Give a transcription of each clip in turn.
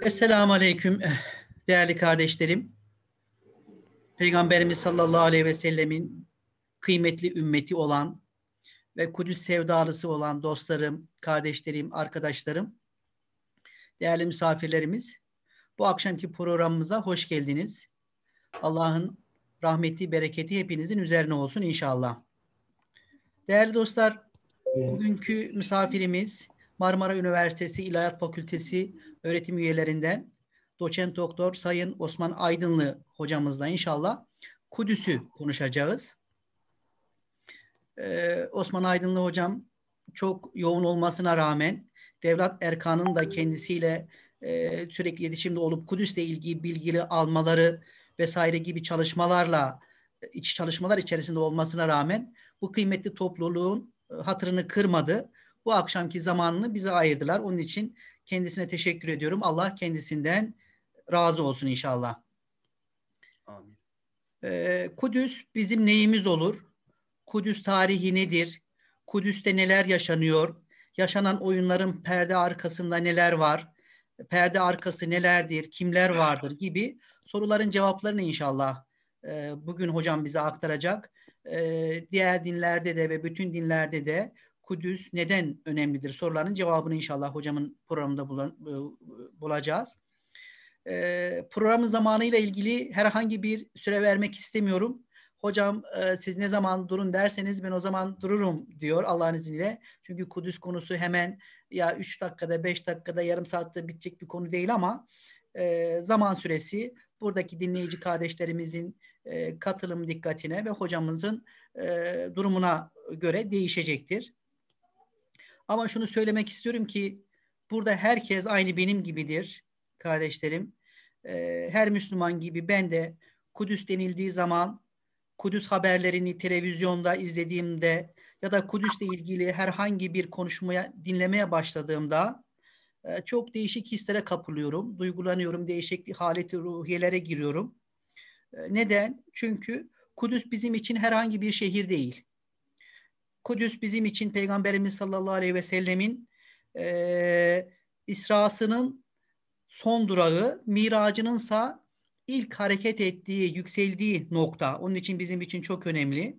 Esselamu Aleyküm eh, değerli kardeşlerim. Peygamberimiz sallallahu aleyhi ve sellemin kıymetli ümmeti olan ve Kudüs sevdalısı olan dostlarım, kardeşlerim, arkadaşlarım, değerli misafirlerimiz, bu akşamki programımıza hoş geldiniz. Allah'ın rahmeti, bereketi hepinizin üzerine olsun inşallah. Değerli dostlar, bugünkü misafirimiz Marmara Üniversitesi İlahiyat Fakültesi öğretim üyelerinden doçent doktor Sayın Osman Aydınlı hocamızla inşallah Kudüs'ü konuşacağız. Ee, Osman Aydınlı hocam çok yoğun olmasına rağmen Devlet Erkan'ın da kendisiyle e, sürekli iletişimde olup Kudüs'le ilgili bilgili almaları vesaire gibi çalışmalarla iç çalışmalar içerisinde olmasına rağmen bu kıymetli topluluğun e, hatırını kırmadı bu akşamki zamanını bize ayırdılar. Onun için kendisine teşekkür ediyorum. Allah kendisinden razı olsun inşallah. Amin. Ee, Kudüs bizim neyimiz olur? Kudüs tarihi nedir? Kudüs'te neler yaşanıyor? Yaşanan oyunların perde arkasında neler var? Perde arkası nelerdir? Kimler vardır? gibi soruların cevaplarını inşallah e, bugün hocam bize aktaracak. E, diğer dinlerde de ve bütün dinlerde de Kudüs neden önemlidir soruların cevabını inşallah hocamın programında e, bulacağız. E, programın zamanıyla ilgili herhangi bir süre vermek istemiyorum. Hocam e, siz ne zaman durun derseniz ben o zaman dururum diyor Allah'ın izniyle. Çünkü Kudüs konusu hemen ya 3 dakikada, 5 dakikada, yarım saatte bitecek bir konu değil ama e, zaman süresi buradaki dinleyici kardeşlerimizin e, katılım dikkatine ve hocamızın e, durumuna göre değişecektir. Ama şunu söylemek istiyorum ki burada herkes aynı benim gibidir kardeşlerim. Ee, her Müslüman gibi ben de Kudüs denildiği zaman Kudüs haberlerini televizyonda izlediğimde ya da Kudüs'le ilgili herhangi bir konuşmaya dinlemeye başladığımda e, çok değişik hislere kapılıyorum, duygulanıyorum, değişik haleti ruhiyelere giriyorum. E, neden? Çünkü Kudüs bizim için herhangi bir şehir değil. Kudüs bizim için Peygamberimiz sallallahu aleyhi ve sellemin e, İsra'sının son durağı, miracının miracınınsa ilk hareket ettiği, yükseldiği nokta. Onun için bizim için çok önemli.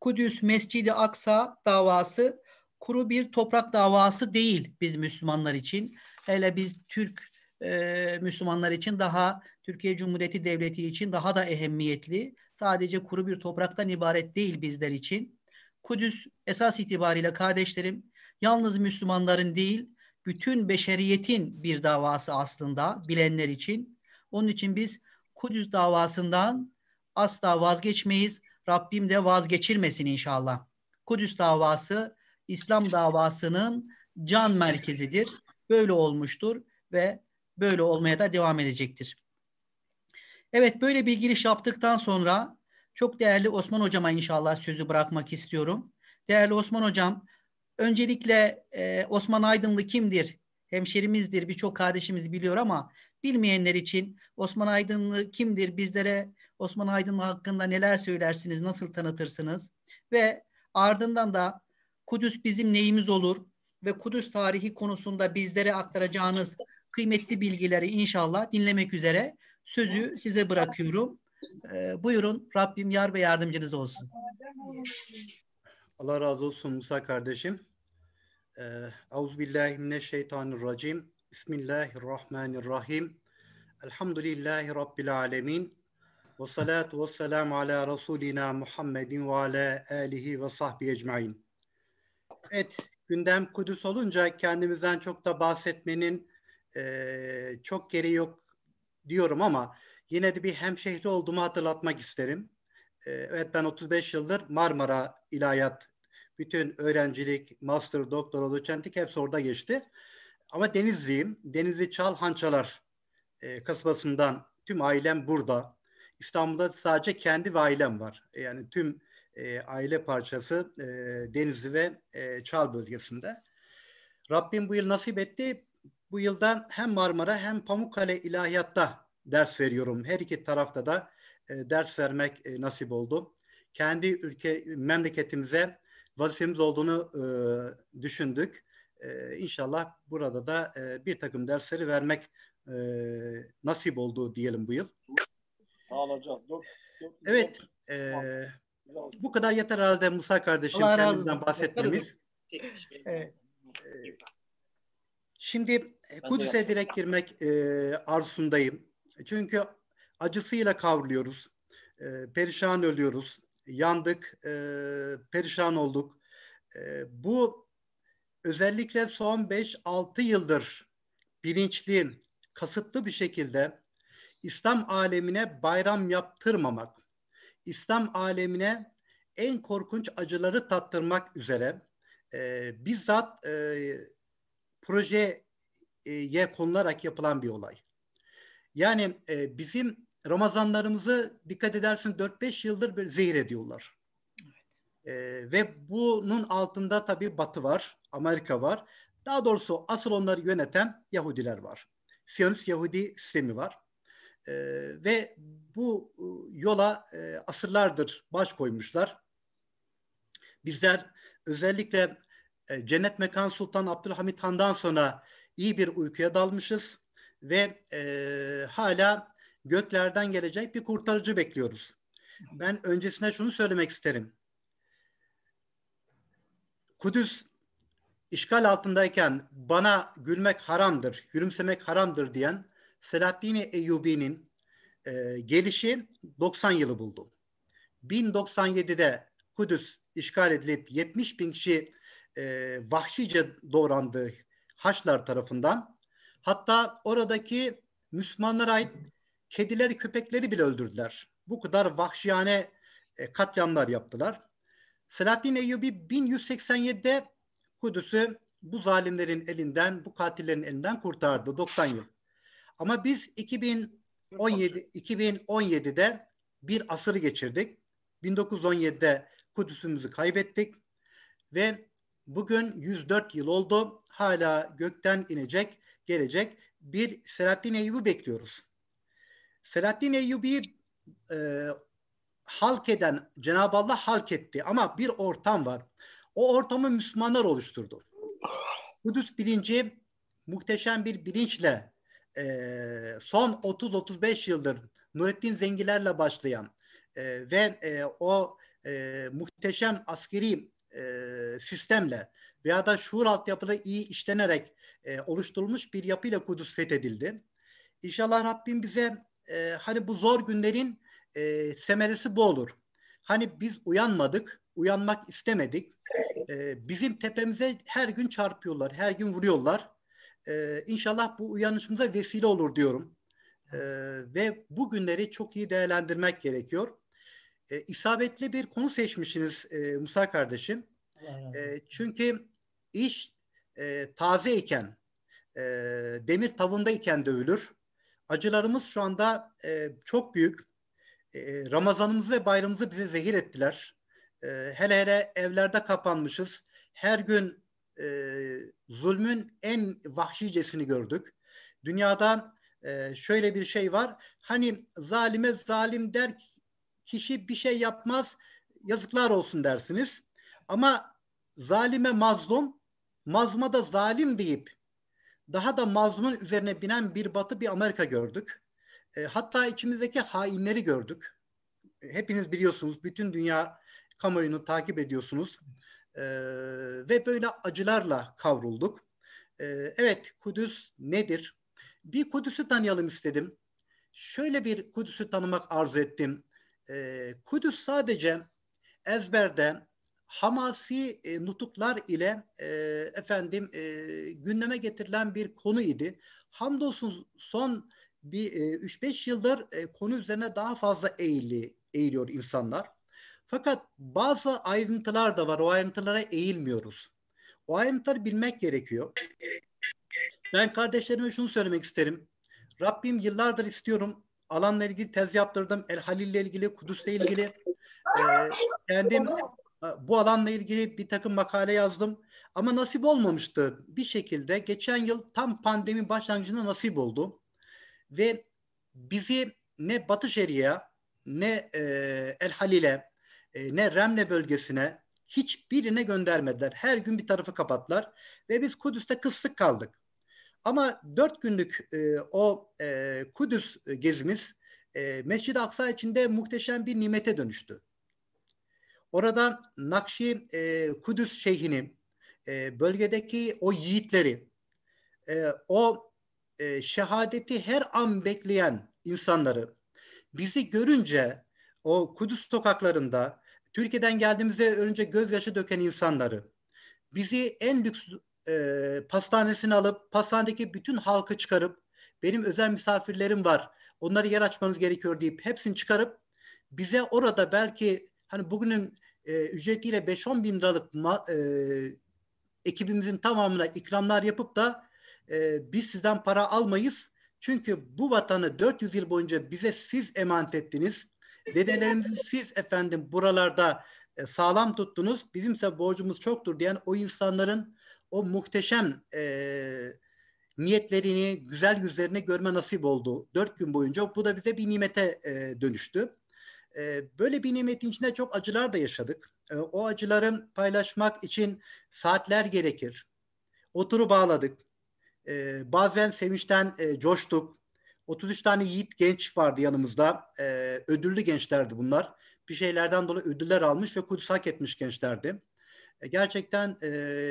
Kudüs Mescidi Aksa davası kuru bir toprak davası değil biz Müslümanlar için. Hele biz Türk e, Müslümanlar için daha Türkiye Cumhuriyeti Devleti için daha da ehemmiyetli. Sadece kuru bir topraktan ibaret değil bizler için. Kudüs esas itibariyle kardeşlerim yalnız Müslümanların değil bütün beşeriyetin bir davası aslında bilenler için. Onun için biz Kudüs davasından asla vazgeçmeyiz. Rabbim de vazgeçirmesin inşallah. Kudüs davası İslam davasının can merkezidir. Böyle olmuştur ve böyle olmaya da devam edecektir. Evet böyle bir giriş yaptıktan sonra çok değerli Osman Hocama inşallah sözü bırakmak istiyorum. Değerli Osman Hocam, öncelikle e, Osman Aydınlı kimdir? Hemşerimizdir, birçok kardeşimiz biliyor ama bilmeyenler için Osman Aydınlı kimdir? Bizlere Osman Aydınlı hakkında neler söylersiniz, nasıl tanıtırsınız? Ve ardından da Kudüs bizim neyimiz olur? Ve Kudüs tarihi konusunda bizlere aktaracağınız kıymetli bilgileri inşallah dinlemek üzere sözü size bırakıyorum. Ee, buyurun Rabbim yar ve yardımcınız olsun. Allah razı olsun Musa kardeşim. Ee, Euzubillahimineşşeytanirracim. Bismillahirrahmanirrahim. Elhamdülillahi Rabbil alemin. Ve salatu ve selamu ala Resulina Muhammedin ve ala alihi ve sahbihi ecmain. Evet, gündem Kudüs olunca kendimizden çok da bahsetmenin e, çok gereği yok diyorum ama Yine de bir hemşehri olduğumu hatırlatmak isterim. Ee, evet ben 35 yıldır Marmara İlahiyat bütün öğrencilik, master, doktora, doçentlik hepsi orada geçti. Ama Denizliyim. Denizli Çal Hançalar e, kasabasından tüm ailem burada. İstanbul'da sadece kendi ve ailem var. E, yani tüm e, aile parçası e, Denizli ve e, Çal bölgesinde. Rabbim bu yıl nasip etti. Bu yıldan hem Marmara hem Pamukkale İlahiyat'ta ders veriyorum. Her iki tarafta da e, ders vermek e, nasip oldu. Kendi ülke memleketimize vazifemiz olduğunu e, düşündük. E, inşallah burada da e, bir takım dersleri vermek e, nasip oldu diyelim bu yıl. Sağolacağız. Evet. E, bu kadar yeter herhalde Musa kardeşim Allah kendimizden bahsetmemiz. Evet. E, şimdi e, Kudüs'e direkt girmek e, arzusundayım. Çünkü acısıyla kavruluyoruz, e, perişan ölüyoruz, yandık, e, perişan olduk. E, bu özellikle son 5-6 yıldır bilinçli, kasıtlı bir şekilde İslam alemine bayram yaptırmamak, İslam alemine en korkunç acıları tattırmak üzere e, bizzat e, projeye konularak yapılan bir olay. Yani e, bizim Ramazanlarımızı dikkat edersin 4-5 yıldır bir zehir ediyorlar. E, ve bunun altında tabii Batı var, Amerika var. Daha doğrusu asıl onları yöneten Yahudiler var. Siyonist Yahudi sistemi var. E, ve bu e, yola e, asırlardır baş koymuşlar. Bizler özellikle e, Cennet Mekan Sultan Abdülhamit Han'dan sonra iyi bir uykuya dalmışız ve e, hala göklerden gelecek bir kurtarıcı bekliyoruz. Ben öncesine şunu söylemek isterim. Kudüs işgal altındayken bana gülmek haramdır, gülümsemek haramdır diyen Selahaddin Eyyubi'nin e, gelişi 90 yılı buldu. 1097'de Kudüs işgal edilip 70 bin kişi e, vahşice doğrandı Haçlar tarafından Hatta oradaki Müslümanlara ait kedileri, köpekleri bile öldürdüler. Bu kadar vahşiyane e, katliamlar yaptılar. Selahaddin Eyyubi 1187'de Kudüs'ü bu zalimlerin elinden, bu katillerin elinden kurtardı 90 yıl. Ama biz 2017 2017'de bir asırı geçirdik. 1917'de Kudüs'ümüzü kaybettik ve bugün 104 yıl oldu. Hala gökten inecek gelecek bir Selahattin Eyyubi bekliyoruz. Selahattin Eyyubi'yi e, halk eden Cenab-ı Allah halk etti ama bir ortam var. O ortamı Müslümanlar oluşturdu. Kudüs bilinci muhteşem bir bilinçle e, son 30-35 yıldır Nurettin Zengiler'le başlayan e, ve e, o e, muhteşem askeri e, sistemle veya da şuur altyapıda iyi işlenerek e, oluşturulmuş bir yapıyla Kudüs fethedildi. İnşallah Rabbim bize e, hani bu zor günlerin e, semeresi bu olur. Hani biz uyanmadık, uyanmak istemedik. E, bizim tepemize her gün çarpıyorlar, her gün vuruyorlar. E, inşallah bu uyanışımıza vesile olur diyorum. E, ve bu günleri çok iyi değerlendirmek gerekiyor. E, isabetli bir konu seçmişsiniz e, Musa kardeşim. E, çünkü iş e, taze iken, e, demir tavındayken dövülür. Acılarımız şu anda e, çok büyük. E, Ramazanımızı ve bayramımızı bize zehir ettiler. E, hele hele evlerde kapanmışız. Her gün e, zulmün en vahşicesini gördük. Dünyada e, şöyle bir şey var. Hani zalime zalim der kişi bir şey yapmaz yazıklar olsun dersiniz. Ama zalime mazlum Mazmada zalim deyip daha da mazlumun üzerine binen bir batı bir Amerika gördük. E, hatta içimizdeki hainleri gördük. E, hepiniz biliyorsunuz bütün dünya kamuoyunu takip ediyorsunuz. E, ve böyle acılarla kavrulduk. E, evet Kudüs nedir? Bir Kudüs'ü tanıyalım istedim. Şöyle bir Kudüs'ü tanımak arzu ettim. E, Kudüs sadece ezberde hamasi e, nutuklar ile e, efendim e, gündeme getirilen bir konu idi. Hamdolsun son bir e, 3-5 yıldır e, konu üzerine daha fazla eğili, eğiliyor insanlar. Fakat bazı ayrıntılar da var. O ayrıntılara eğilmiyoruz. O ayrıntıları bilmek gerekiyor. Ben kardeşlerime şunu söylemek isterim. Rabbim yıllardır istiyorum. Alanla ilgili tez yaptırdım. El Halil ile ilgili, Kudüs ile ilgili. E, kendim ee, bu alanla ilgili bir takım makale yazdım ama nasip olmamıştı. Bir şekilde geçen yıl tam pandemi başlangıcında nasip oldu ve bizi ne Batı Şeria ne e, El Halil'e e, ne Remle bölgesine hiçbirine göndermediler. Her gün bir tarafı kapattılar ve biz Kudüs'te kısık kaldık. Ama dört günlük e, o e, Kudüs gezimiz e, Mescid-i Aksa içinde muhteşem bir nimete dönüştü. Oradan Nakşi e, Kudüs Şeyhini, e, bölgedeki o yiğitleri, e, o e, şehadeti her an bekleyen insanları, bizi görünce o Kudüs sokaklarında, Türkiye'den geldiğimizde önce gözyaşı döken insanları, bizi en lüks e, pastanesine alıp pastanedeki bütün halkı çıkarıp benim özel misafirlerim var onları yer açmanız gerekiyor deyip hepsini çıkarıp bize orada belki hani bugünün e, ücretiyle 5-10 bin liralık ma, e, ekibimizin tamamına ikramlar yapıp da e, biz sizden para almayız. Çünkü bu vatanı 400 yıl boyunca bize siz emanet ettiniz. Dedelerimizi siz efendim buralarda e, sağlam tuttunuz. Bizimse borcumuz çoktur diyen o insanların o muhteşem e, niyetlerini, güzel yüzlerine görme nasip oldu dört gün boyunca. Bu da bize bir nimete e, dönüştü. Ee, böyle bir nimetin içinde çok acılar da yaşadık. Ee, o acıları paylaşmak için saatler gerekir. Oturu bağladık. Ee, bazen sevinçten e, coştuk. 33 tane yiğit genç vardı yanımızda. Ödüllü gençlerdi bunlar. Bir şeylerden dolayı ödüller almış ve Kudüs hak etmiş gençlerdi. Gerçekten e,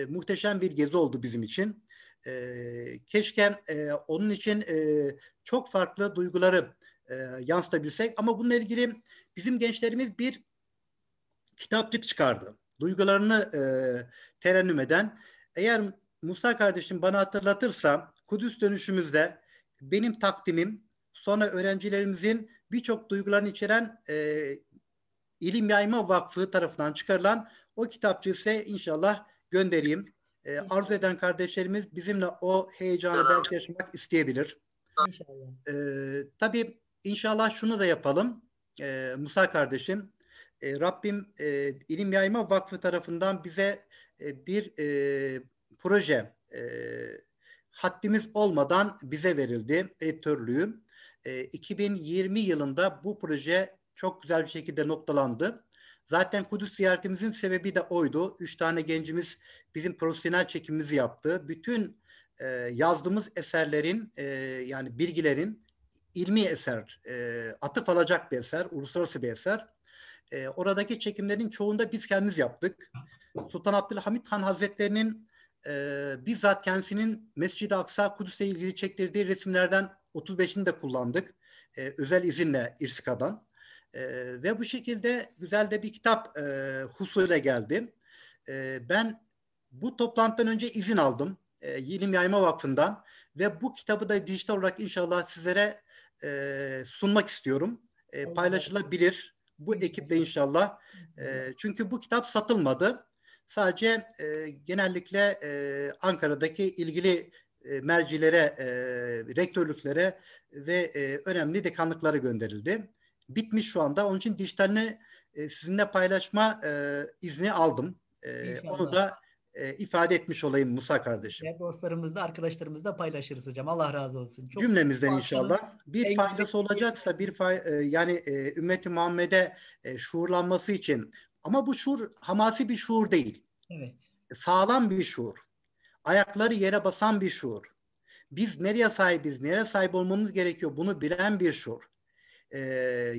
muhteşem bir gezi oldu bizim için. Keşke e, onun için çok farklı duyguları e, yansıtabilsek. Ama bununla ilgili Bizim gençlerimiz bir kitapçık çıkardı. Duygularını e, terennüm eden. Eğer Musa kardeşim bana hatırlatırsa Kudüs dönüşümüzde benim takdimim sonra öğrencilerimizin birçok duygularını içeren e, İlim Yayma Vakfı tarafından çıkarılan o kitapçı ise inşallah göndereyim. E, arzu eden kardeşlerimiz bizimle o heyecanı belki yaşamak isteyebilir. İnşallah. E, tabii inşallah şunu da yapalım e, Musa kardeşim. E, Rabbim e, İlim Yayma Vakfı tarafından bize e, bir e, proje e, haddimiz olmadan bize verildi editörlüğü. E, 2020 yılında bu proje çok güzel bir şekilde noktalandı. Zaten Kudüs ziyaretimizin sebebi de oydu. Üç tane gencimiz bizim profesyonel çekimimizi yaptı. Bütün e, yazdığımız eserlerin e, yani bilgilerin ilmi eser, e, atıf alacak bir eser, uluslararası bir eser. E, oradaki çekimlerin çoğunda biz kendimiz yaptık. Sultan Abdülhamit Han Hazretleri'nin e, bizzat kendisinin Mescid-i Aksa Kudüs'e ilgili çektirdiği resimlerden 35'ini de kullandık. E, özel izinle İrsika'dan. E, ve bu şekilde güzel de bir kitap e, husule geldi. E, ben bu toplantıdan önce izin aldım. E, Yilim Yayma Vakfı'ndan ve bu kitabı da dijital olarak inşallah sizlere e, sunmak istiyorum. E, paylaşılabilir bu ekiple inşallah. E, çünkü bu kitap satılmadı. Sadece e, genellikle e, Ankara'daki ilgili e, mercilere, e, rektörlüklere ve e, önemli dekanlıklara gönderildi. Bitmiş şu anda. Onun için dijitalini e, sizinle paylaşma e, izni aldım. E, onu da e, ifade etmiş olayım Musa kardeşim. Evet, dostlarımızla, arkadaşlarımızla paylaşırız hocam. Allah razı olsun. Çok Cümlemizden inşallah. Bir faydası olacaksa bir fay, e, yani e, ümmeti Muhammed'e e, şuurlanması için ama bu şuur hamasi bir şuur değil. Evet. E, sağlam bir şuur. Ayakları yere basan bir şuur. Biz nereye sahibiz, nereye sahip olmamız gerekiyor bunu bilen bir şuur. Ee,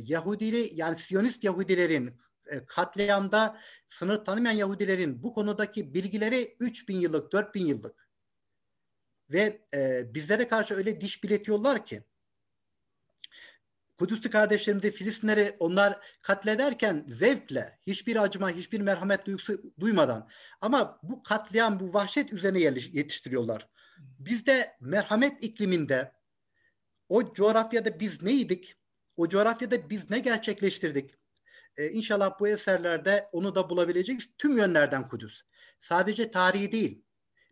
Yahudili yani Siyonist Yahudilerin e, katliamda sınır tanımayan Yahudilerin bu konudaki bilgileri 3000 yıllık, 4000 yıllık. Ve e, bizlere karşı öyle diş biletiyorlar ki Kudüs'lü kardeşlerimizi Filistinleri onlar katlederken zevkle, hiçbir acıma, hiçbir merhamet duygusu duymadan ama bu katliam, bu vahşet üzerine yetiştiriyorlar. Biz de merhamet ikliminde o coğrafyada biz neydik? O coğrafyada biz ne gerçekleştirdik? E, inşallah bu eserlerde onu da bulabileceğiz. Tüm yönlerden Kudüs. Sadece tarihi değil,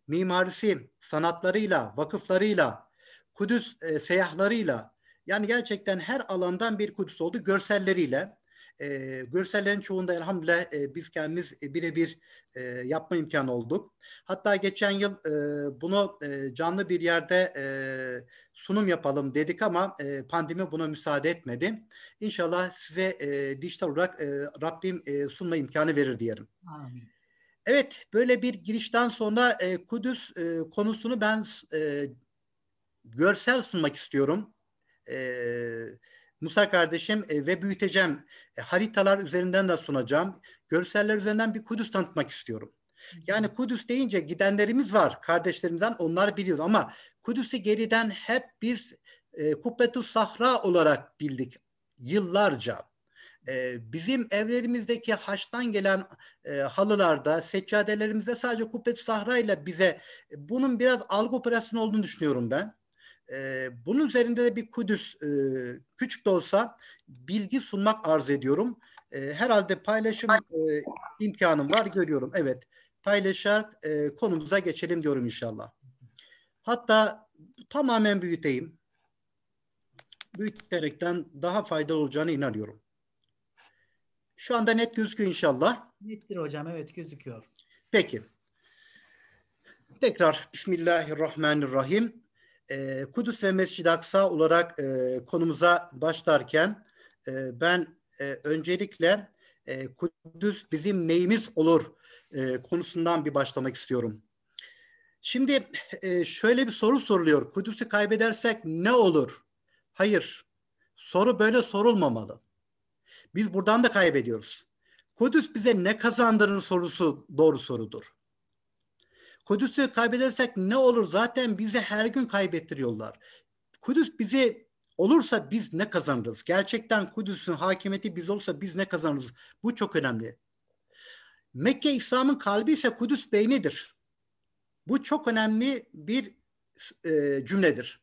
mimarisi, sanatlarıyla, vakıflarıyla, Kudüs e, seyahlarıyla, yani gerçekten her alandan bir Kudüs oldu. Görselleriyle, e, görsellerin çoğunda elhamdülillah e, biz kendimiz e, birebir e, yapma imkanı olduk. Hatta geçen yıl e, bunu e, canlı bir yerde e, sunum yapalım dedik ama e, pandemi buna müsaade etmedi. İnşallah size e, dijital olarak e, Rabbim e, sunma imkanı verir diyelim. Amin. Evet, böyle bir girişten sonra e, Kudüs e, konusunu ben e, görsel sunmak istiyorum. E, Musa kardeşim e, ve büyüteceğim. E, haritalar üzerinden de sunacağım. Görseller üzerinden bir Kudüs tanıtmak istiyorum. Yani Kudüs deyince gidenlerimiz var kardeşlerimizden onlar biliyor ama Kudüs'ü geriden hep biz e, Kubbetu Sahra olarak bildik yıllarca. E, bizim evlerimizdeki haçtan gelen e, halılarda, seccadelerimizde sadece Kubbetu Sahra ile bize e, bunun biraz algı operasyonu olduğunu düşünüyorum ben. E, bunun üzerinde de bir Kudüs e, küçük de olsa bilgi sunmak arz ediyorum. E, herhalde paylaşım e, imkanım var görüyorum. Evet paylaşarak e, konumuza geçelim diyorum inşallah. Hatta tamamen büyüteyim. Büyüterekten daha faydalı olacağını inanıyorum. Şu anda net gözüküyor inşallah. Nettir hocam evet gözüküyor. Peki. Tekrar Bismillahirrahmanirrahim. Ee, Kudüs ve Mescid-i Aksa olarak e, konumuza başlarken e, ben e, öncelikle e, Kudüs bizim neyimiz olur e, konusundan bir başlamak istiyorum. Şimdi e, şöyle bir soru soruluyor. Kudüs'ü kaybedersek ne olur? Hayır. Soru böyle sorulmamalı. Biz buradan da kaybediyoruz. Kudüs bize ne kazandırır sorusu doğru sorudur. Kudüs'ü kaybedersek ne olur? Zaten bizi her gün kaybettiriyorlar. Kudüs bizi olursa biz ne kazanırız? Gerçekten Kudüs'ün hakimiyeti biz olsa biz ne kazanırız? Bu çok önemli. Mekke İslam'ın kalbi ise Kudüs beynidir. Bu çok önemli bir e, cümledir.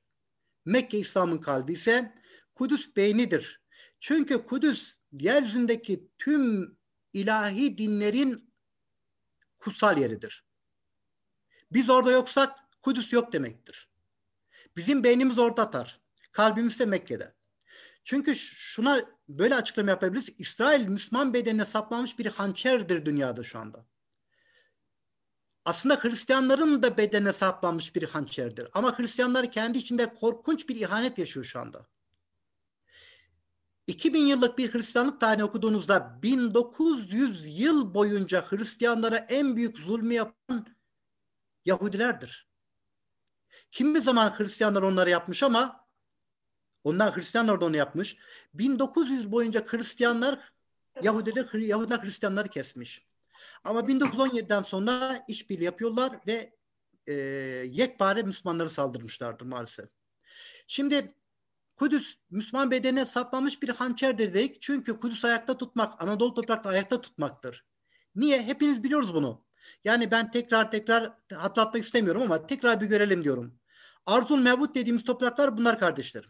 Mekke İslam'ın kalbi ise Kudüs beynidir. Çünkü Kudüs yeryüzündeki tüm ilahi dinlerin kutsal yeridir. Biz orada yoksak Kudüs yok demektir. Bizim beynimiz orada atar. Kalbimiz de Mekke'de. Çünkü şuna böyle açıklama yapabiliriz. İsrail Müslüman bedenine saplanmış bir hançerdir dünyada şu anda. Aslında Hristiyanların da bedene saplanmış bir hançerdir. Ama Hristiyanlar kendi içinde korkunç bir ihanet yaşıyor şu anda. 2000 yıllık bir Hristiyanlık tarihini okuduğunuzda 1900 yıl boyunca Hristiyanlara en büyük zulmü yapan Yahudilerdir. Kimi zaman Hristiyanlar onları yapmış ama Ondan Hristiyanlar da onu yapmış. 1900 boyunca Hristiyanlar Yahudiler, Yahudiler Hristiyanları kesmiş. Ama 1917'den sonra işbirliği yapıyorlar ve e, yekpare Müslümanları saldırmışlardır maalesef. Şimdi Kudüs Müslüman bedene saplanmış bir hançerdir dedik. Çünkü Kudüs ayakta tutmak, Anadolu toprakta ayakta tutmaktır. Niye? Hepiniz biliyoruz bunu. Yani ben tekrar tekrar hatırlatmak istemiyorum ama tekrar bir görelim diyorum. Arzul mevut dediğimiz topraklar bunlar kardeşlerim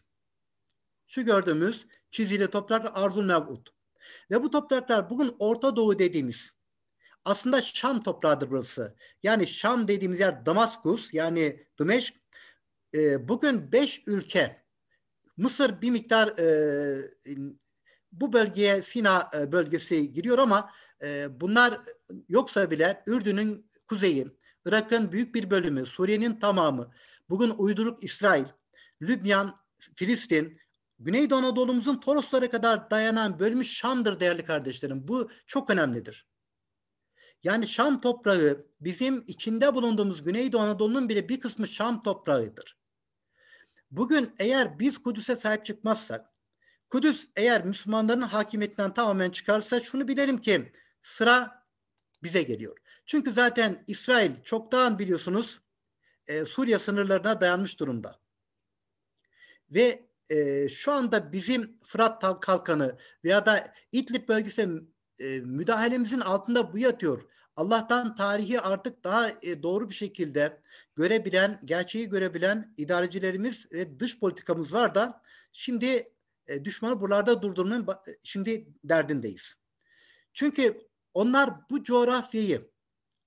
şu gördüğümüz çizili topraklar arzul mevut Ve bu topraklar bugün Orta Doğu dediğimiz aslında Şam toprağıdır burası. Yani Şam dediğimiz yer Damaskus yani Dimeşk. E, ee, bugün beş ülke Mısır bir miktar e, bu bölgeye Sina e, bölgesi giriyor ama e, bunlar yoksa bile Ürdün'ün kuzeyi, Irak'ın büyük bir bölümü, Suriye'nin tamamı, bugün uyduruk İsrail, Lübnan, Filistin, Güneydoğu Anadolu'muzun Toroslara kadar dayanan bölümü Şam'dır değerli kardeşlerim. Bu çok önemlidir. Yani Şam toprağı bizim içinde bulunduğumuz Güneydoğu Anadolu'nun bile bir kısmı Şam toprağıdır. Bugün eğer biz Kudüs'e sahip çıkmazsak, Kudüs eğer Müslümanların hakimiyetinden tamamen çıkarsa şunu bilelim ki sıra bize geliyor. Çünkü zaten İsrail çoktan biliyorsunuz e, Suriye sınırlarına dayanmış durumda. Ve e, şu anda bizim Fırat Kalkanı veya da İdlib bölgesine e, müdahalemizin altında bu yatıyor. Allah'tan tarihi artık daha e, doğru bir şekilde görebilen, gerçeği görebilen idarecilerimiz ve dış politikamız var da şimdi e, düşmanı buralarda durdurmanın şimdi derdindeyiz. Çünkü onlar bu coğrafyayı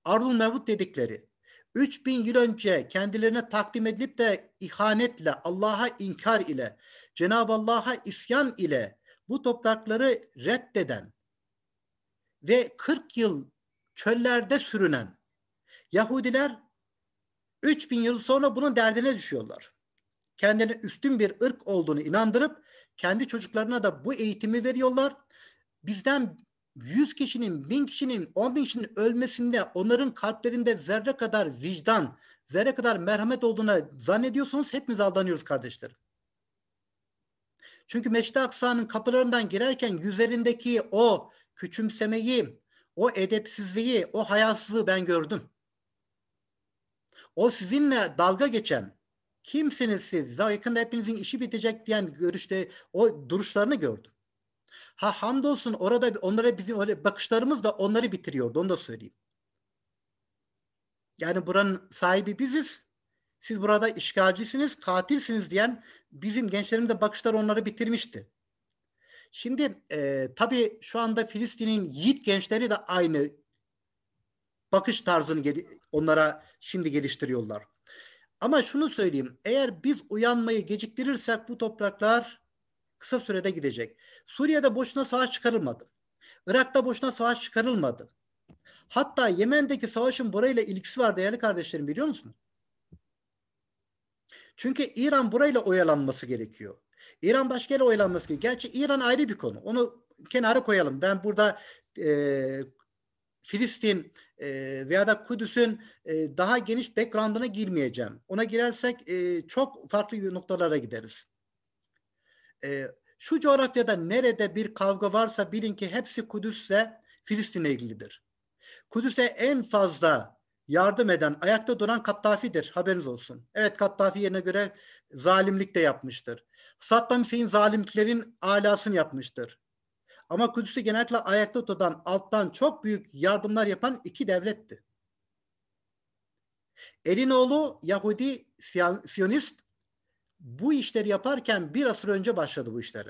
Arun Mevut dedikleri 3000 yıl önce kendilerine takdim edilip de ihanetle, Allah'a inkar ile, Cenab-ı Allah'a isyan ile bu toprakları reddeden ve 40 yıl çöllerde sürünen Yahudiler 3000 yıl sonra bunun derdine düşüyorlar. Kendini üstün bir ırk olduğunu inandırıp kendi çocuklarına da bu eğitimi veriyorlar. Bizden 100 kişinin, 1000 kişinin, 10 bin kişinin ölmesinde onların kalplerinde zerre kadar vicdan, zerre kadar merhamet olduğuna zannediyorsunuz hepimiz aldanıyoruz kardeşlerim. Çünkü Meşte Aksa'nın kapılarından girerken üzerindeki o küçümsemeyi, o edepsizliği, o hayasızlığı ben gördüm. O sizinle dalga geçen, kimsiniz siz, yakında hepinizin işi bitecek diyen görüşte o duruşlarını gördüm. Ha hamdolsun orada onlara bizim öyle bakışlarımız da onları bitiriyordu. Onu da söyleyeyim. Yani buranın sahibi biziz. Siz burada işgalcisiniz, katilsiniz diyen bizim gençlerimizde bakışlar onları bitirmişti. Şimdi e, tabii şu anda Filistin'in yiğit gençleri de aynı bakış tarzını onlara şimdi geliştiriyorlar. Ama şunu söyleyeyim, eğer biz uyanmayı geciktirirsek bu topraklar kısa sürede gidecek. Suriye'de boşuna savaş çıkarılmadı. Irak'ta boşuna savaş çıkarılmadı. Hatta Yemen'deki savaşın burayla ilgisi var değerli kardeşlerim biliyor musunuz? Çünkü İran burayla oyalanması gerekiyor. İran başka oyalanması gerekiyor. Gerçi İran ayrı bir konu. Onu kenara koyalım. Ben burada e, Filistin e, veya da Kudüs'ün e, daha geniş background'ına girmeyeceğim. Ona girersek e, çok farklı noktalara gideriz e, şu coğrafyada nerede bir kavga varsa bilin ki hepsi Kudüs'le Filistin'e ilgilidir. Kudüs'e en fazla yardım eden, ayakta duran Kattafi'dir. Haberiniz olsun. Evet Kattafi yerine göre zalimlik de yapmıştır. Saddam Hüseyin zalimliklerin alasını yapmıştır. Ama Kudüs'ü genellikle ayakta tutan, alttan çok büyük yardımlar yapan iki devletti. Elinoğlu Yahudi Siyonist, bu işleri yaparken bir asır önce başladı bu işleri.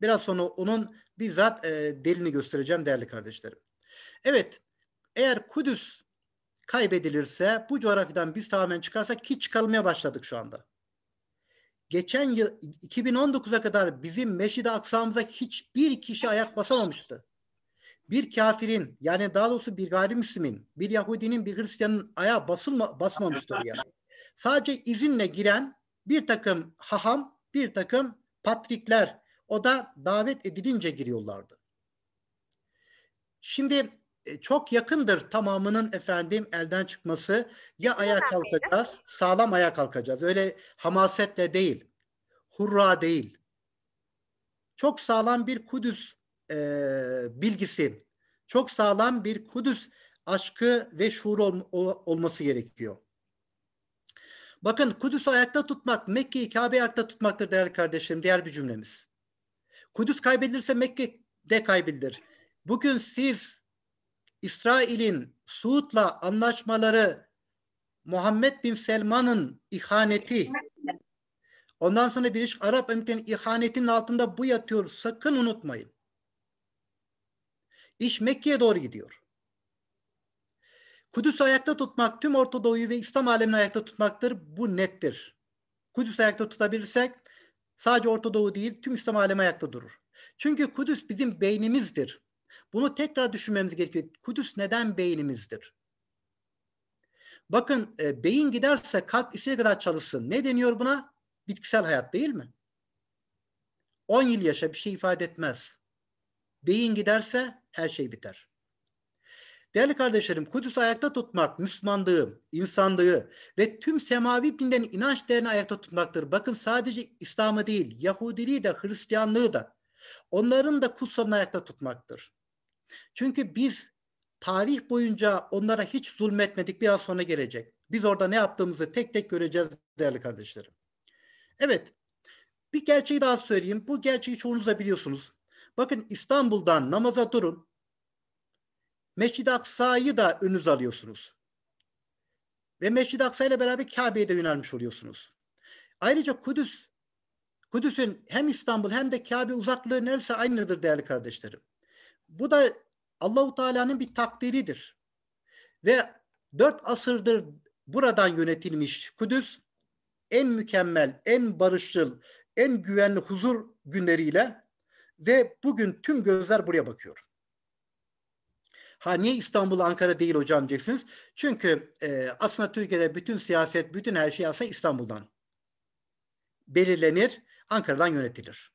Biraz sonra onun bizzat e, delini göstereceğim değerli kardeşlerim. Evet, eğer Kudüs kaybedilirse bu coğrafyadan biz tamamen çıkarsak ki çıkalmaya başladık şu anda. Geçen yıl 2019'a kadar bizim Meşid-i Aksa'mıza hiçbir kişi ayak basamamıştı. Bir kafirin yani daha doğrusu bir gayrimüslimin, bir Yahudinin, bir Hristiyanın ayağı basılma, basmamıştı oraya. Sadece izinle giren bir takım haham, bir takım patrikler o da davet edilince giriyorlardı. Şimdi e, çok yakındır tamamının efendim elden çıkması. Ya ayağa kalkacağız, sağlam ayağa kalkacağız. Öyle hamasetle değil, hurra değil. Çok sağlam bir Kudüs e, bilgisi, çok sağlam bir Kudüs aşkı ve şuur ol, ol, olması gerekiyor. Bakın Kudüs'ü ayakta tutmak, Mekke'yi Kabe'yi ayakta tutmaktır değerli kardeşlerim. Diğer bir cümlemiz. Kudüs kaybedilirse Mekke de kaybedilir. Bugün siz İsrail'in Suud'la anlaşmaları Muhammed bin Selman'ın ihaneti ondan sonra Birleşik Arap Emirlikleri'nin ihanetinin altında bu yatıyor. Sakın unutmayın. İş Mekke'ye doğru gidiyor. Kudüs ayakta tutmak tüm Orta Doğu'yu ve İslam alemini ayakta tutmaktır. Bu nettir. Kudüs ayakta tutabilirsek sadece Orta Doğu değil tüm İslam alemi ayakta durur. Çünkü Kudüs bizim beynimizdir. Bunu tekrar düşünmemiz gerekiyor. Kudüs neden beynimizdir? Bakın e, beyin giderse kalp istediği kadar çalışsın. Ne deniyor buna? Bitkisel hayat değil mi? 10 yıl yaşa bir şey ifade etmez. Beyin giderse her şey biter. Değerli kardeşlerim, Kudüs ayakta tutmak, Müslümanlığı, insanlığı ve tüm semavi dinden inanç değerini ayakta tutmaktır. Bakın sadece İslam'ı değil, Yahudiliği de, Hristiyanlığı da, onların da kutsalını ayakta tutmaktır. Çünkü biz tarih boyunca onlara hiç zulmetmedik, biraz sonra gelecek. Biz orada ne yaptığımızı tek tek göreceğiz değerli kardeşlerim. Evet, bir gerçeği daha söyleyeyim. Bu gerçeği çoğunuz da biliyorsunuz. Bakın İstanbul'dan namaza durun, Mescid-i Aksa'yı da önünüz alıyorsunuz. Ve Mescid-i Aksa ile beraber Kabe'ye de yönelmiş oluyorsunuz. Ayrıca Kudüs, Kudüs'ün hem İstanbul hem de Kabe uzaklığı neredeyse aynıdır değerli kardeşlerim. Bu da Allahu Teala'nın bir takdiridir. Ve dört asırdır buradan yönetilmiş Kudüs en mükemmel, en barışçıl, en güvenli huzur günleriyle ve bugün tüm gözler buraya bakıyor. Ha niye İstanbul Ankara değil hocam diyeceksiniz. Çünkü e, aslında Türkiye'de bütün siyaset, bütün her şey aslında İstanbul'dan belirlenir, Ankara'dan yönetilir.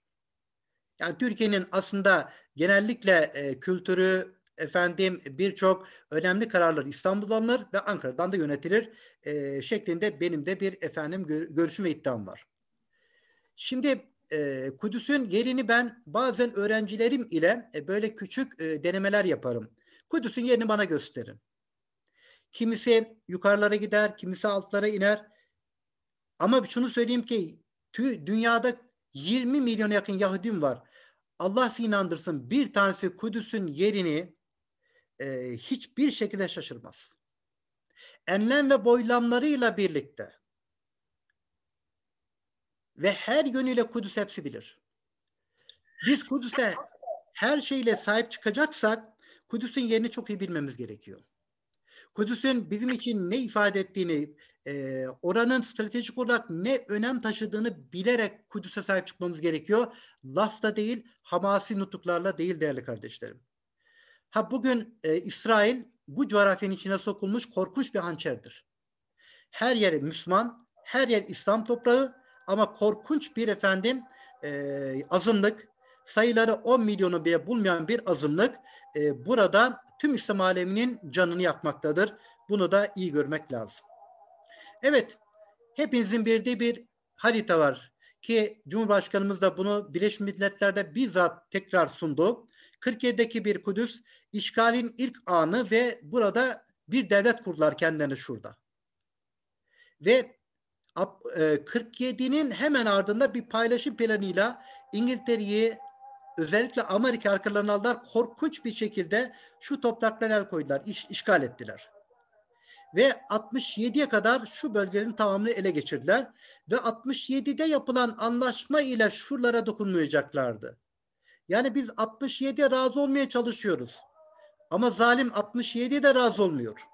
Yani Türkiye'nin aslında genellikle e, kültürü, efendim birçok önemli kararlar İstanbul'dan alınır ve Ankara'dan da yönetilir e, şeklinde benim de bir efendim gör, görüşüm ve iddiam var. Şimdi e, Kudüs'ün yerini ben bazen öğrencilerim ile e, böyle küçük e, denemeler yaparım. Kudüs'ün yerini bana gösterin. Kimisi yukarılara gider, kimisi altlara iner. Ama şunu söyleyeyim ki dünyada 20 milyona yakın Yahudim var. Allah sizi inandırsın bir tanesi Kudüs'ün yerini e, hiçbir şekilde şaşırmaz. Enlem ve boylamlarıyla birlikte ve her yönüyle Kudüs hepsi bilir. Biz Kudüs'e her şeyle sahip çıkacaksak Kudüs'ün yerini çok iyi bilmemiz gerekiyor. Kudüs'ün bizim için ne ifade ettiğini, e, oranın stratejik olarak ne önem taşıdığını bilerek Kudüs'e sahip çıkmamız gerekiyor. Lafta değil, hamasi nutuklarla değil değerli kardeşlerim. Ha bugün e, İsrail bu coğrafyanın içine sokulmuş korkunç bir hançerdir. Her yeri Müslüman, her yer İslam toprağı ama korkunç bir efendim e, azınlık, sayıları 10 milyonu bile bulmayan bir azınlık e, burada tüm İslam aleminin canını yakmaktadır. Bunu da iyi görmek lazım. Evet, hepinizin bildiği bir harita var ki Cumhurbaşkanımız da bunu Birleşmiş Milletler'de bizzat tekrar sundu. 47'deki bir Kudüs işgalin ilk anı ve burada bir devlet kurdular kendilerini şurada. Ve 47'nin e, hemen ardında bir paylaşım planıyla İngiltere'yi, özellikle Amerika Arkalanallar korkunç bir şekilde şu topraklara el koydular, iş, işgal ettiler. Ve 67'ye kadar şu bölgenin tamamını ele geçirdiler. Ve 67'de yapılan anlaşma ile şuralara dokunmayacaklardı. Yani biz 67'ye razı olmaya çalışıyoruz. Ama zalim 67'ye de razı olmuyor.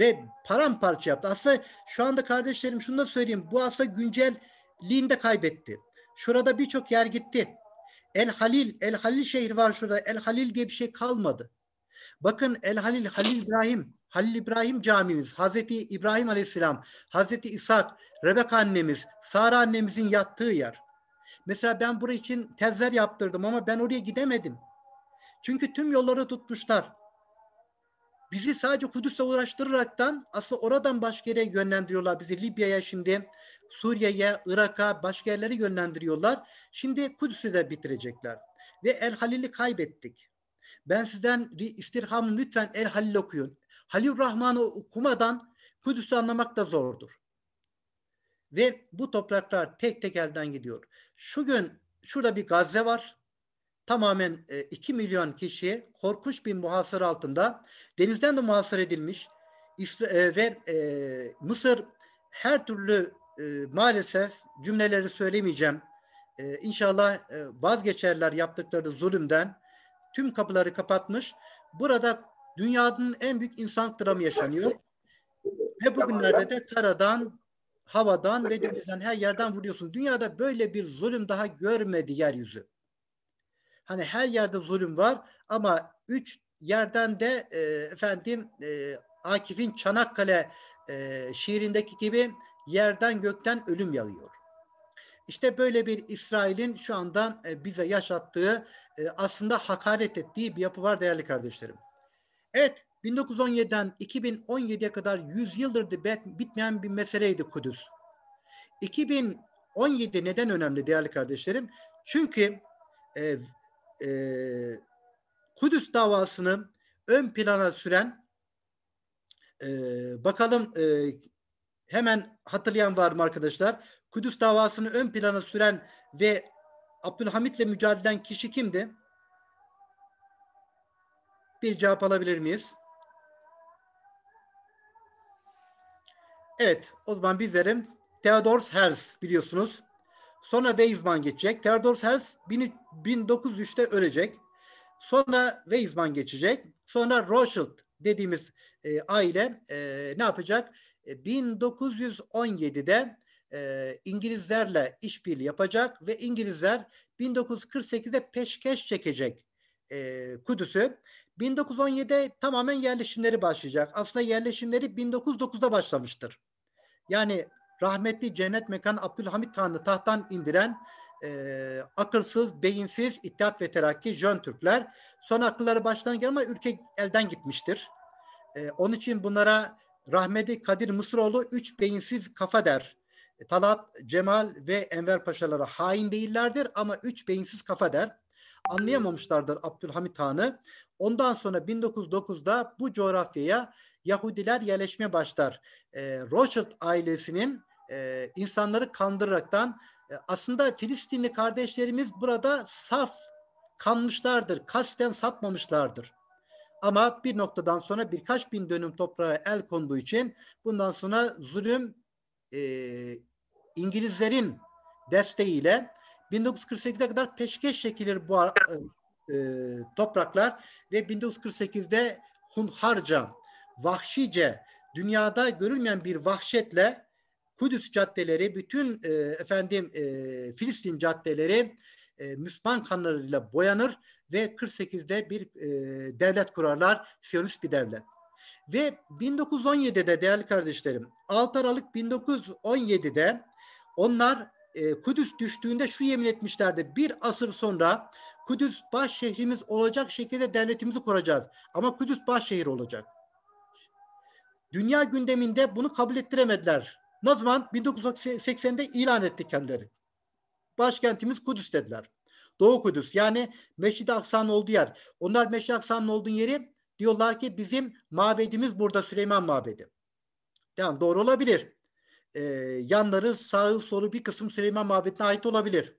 Ve paramparça yaptı. Aslında şu anda kardeşlerim şunu da söyleyeyim. Bu aslında güncelliğini de kaybetti. Şurada birçok yer gitti. El Halil, El Halil şehir var şurada. El Halil diye bir şey kalmadı. Bakın El Halil, Halil İbrahim, Halil İbrahim camimiz, Hazreti İbrahim Aleyhisselam, Hazreti İshak, Rebeka annemiz, Sara annemizin yattığı yer. Mesela ben buraya için tezler yaptırdım ama ben oraya gidemedim. Çünkü tüm yolları tutmuşlar bizi sadece Kudüs'e uğraştıraraktan aslında oradan başka yere yönlendiriyorlar. Bizi Libya'ya şimdi, Suriye'ye, Irak'a, başka yerlere yönlendiriyorlar. Şimdi Kudüs'ü de bitirecekler. Ve El Halil'i kaybettik. Ben sizden istirhamım lütfen El Halil okuyun. Halil Rahman'ı okumadan Kudüs'ü anlamak da zordur. Ve bu topraklar tek tek elden gidiyor. Şu gün şurada bir Gazze var tamamen e, 2 milyon kişi korkunç bir muhasır altında denizden de muhasır edilmiş İsra e, ve e, Mısır her türlü e, maalesef cümleleri söylemeyeceğim. E, inşallah e, vazgeçerler yaptıkları zulümden. Tüm kapıları kapatmış. Burada dünyanın en büyük insan dramı yaşanıyor. Ve bugünlerde de karadan, havadan ve denizden her yerden vuruyorsun. Dünyada böyle bir zulüm daha görmedi yeryüzü. Hani her yerde zulüm var ama üç yerden de e, efendim e, Akif'in Çanakkale e, şiirindeki gibi yerden gökten ölüm yağıyor. İşte böyle bir İsrail'in şu anda e, bize yaşattığı e, aslında hakaret ettiği bir yapı var değerli kardeşlerim. Evet 1917'den 2017'ye kadar 100 yıldır bitmeyen bir meseleydi Kudüs. 2017 neden önemli değerli kardeşlerim? Çünkü e, e, Kudüs davasını ön plana süren e, bakalım e, hemen hatırlayan var mı arkadaşlar? Kudüs davasını ön plana süren ve Abdülhamit'le eden kişi kimdi? Bir cevap alabilir miyiz? Evet, o zaman bizlerim Theodor Herz biliyorsunuz Sonra Weizmann geçecek. Theodor Herzl 1903'te ölecek. Sonra Weizmann geçecek. Sonra Rothschild dediğimiz e, aile e, ne yapacak? E, 1917'de e, İngilizlerle işbirliği yapacak ve İngilizler 1948'de peşkeş çekecek e, Kudüs'ü. 1917'de tamamen yerleşimleri başlayacak. Aslında yerleşimleri 1909'da başlamıştır. Yani rahmetli Cennet Mekan Abdülhamit Han'ı tahttan indiren e, akılsız, beyinsiz İttihat ve Terakki Jön Türkler. Son akılları baştan gelen ama ülke elden gitmiştir. E, onun için bunlara rahmetli Kadir Mısıroğlu üç beyinsiz kafa der. E, Talat, Cemal ve Enver Paşalara hain değillerdir ama üç beyinsiz kafa der. Anlayamamışlardır Abdülhamit Han'ı. Ondan sonra 1909'da bu coğrafyaya Yahudiler yerleşmeye başlar. E, Rothschild ailesinin e, insanları kandıraraktan e, aslında Filistinli kardeşlerimiz burada saf kanmışlardır. Kasten satmamışlardır. Ama bir noktadan sonra birkaç bin dönüm toprağa el konduğu için bundan sonra zulüm e, İngilizlerin desteğiyle 1948'e kadar peşkeş çekilir bu e, e topraklar ve 1948'de hunharca vahşice dünyada görülmeyen bir vahşetle Kudüs caddeleri, bütün e, efendim e, Filistin caddeleri e, Müslüman kanlarıyla boyanır ve 48'de bir e, devlet kurarlar, Siyonist bir devlet. Ve 1917'de değerli kardeşlerim, 6 Aralık 1917'de onlar e, Kudüs düştüğünde şu yemin etmişlerdi. Bir asır sonra Kudüs baş şehrimiz olacak şekilde devletimizi kuracağız. Ama Kudüs baş şehir olacak dünya gündeminde bunu kabul ettiremediler. Ne zaman? 1980'de ilan etti kendileri. Başkentimiz Kudüs dediler. Doğu Kudüs yani Meşid-i Aksa'nın olduğu yer. Onlar Meşid-i Aksa'nın olduğu yeri diyorlar ki bizim mabedimiz burada Süleyman Mabedi. Yani doğru olabilir. Ee, yanları sağı solu bir kısım Süleyman Mabedi'ne ait olabilir.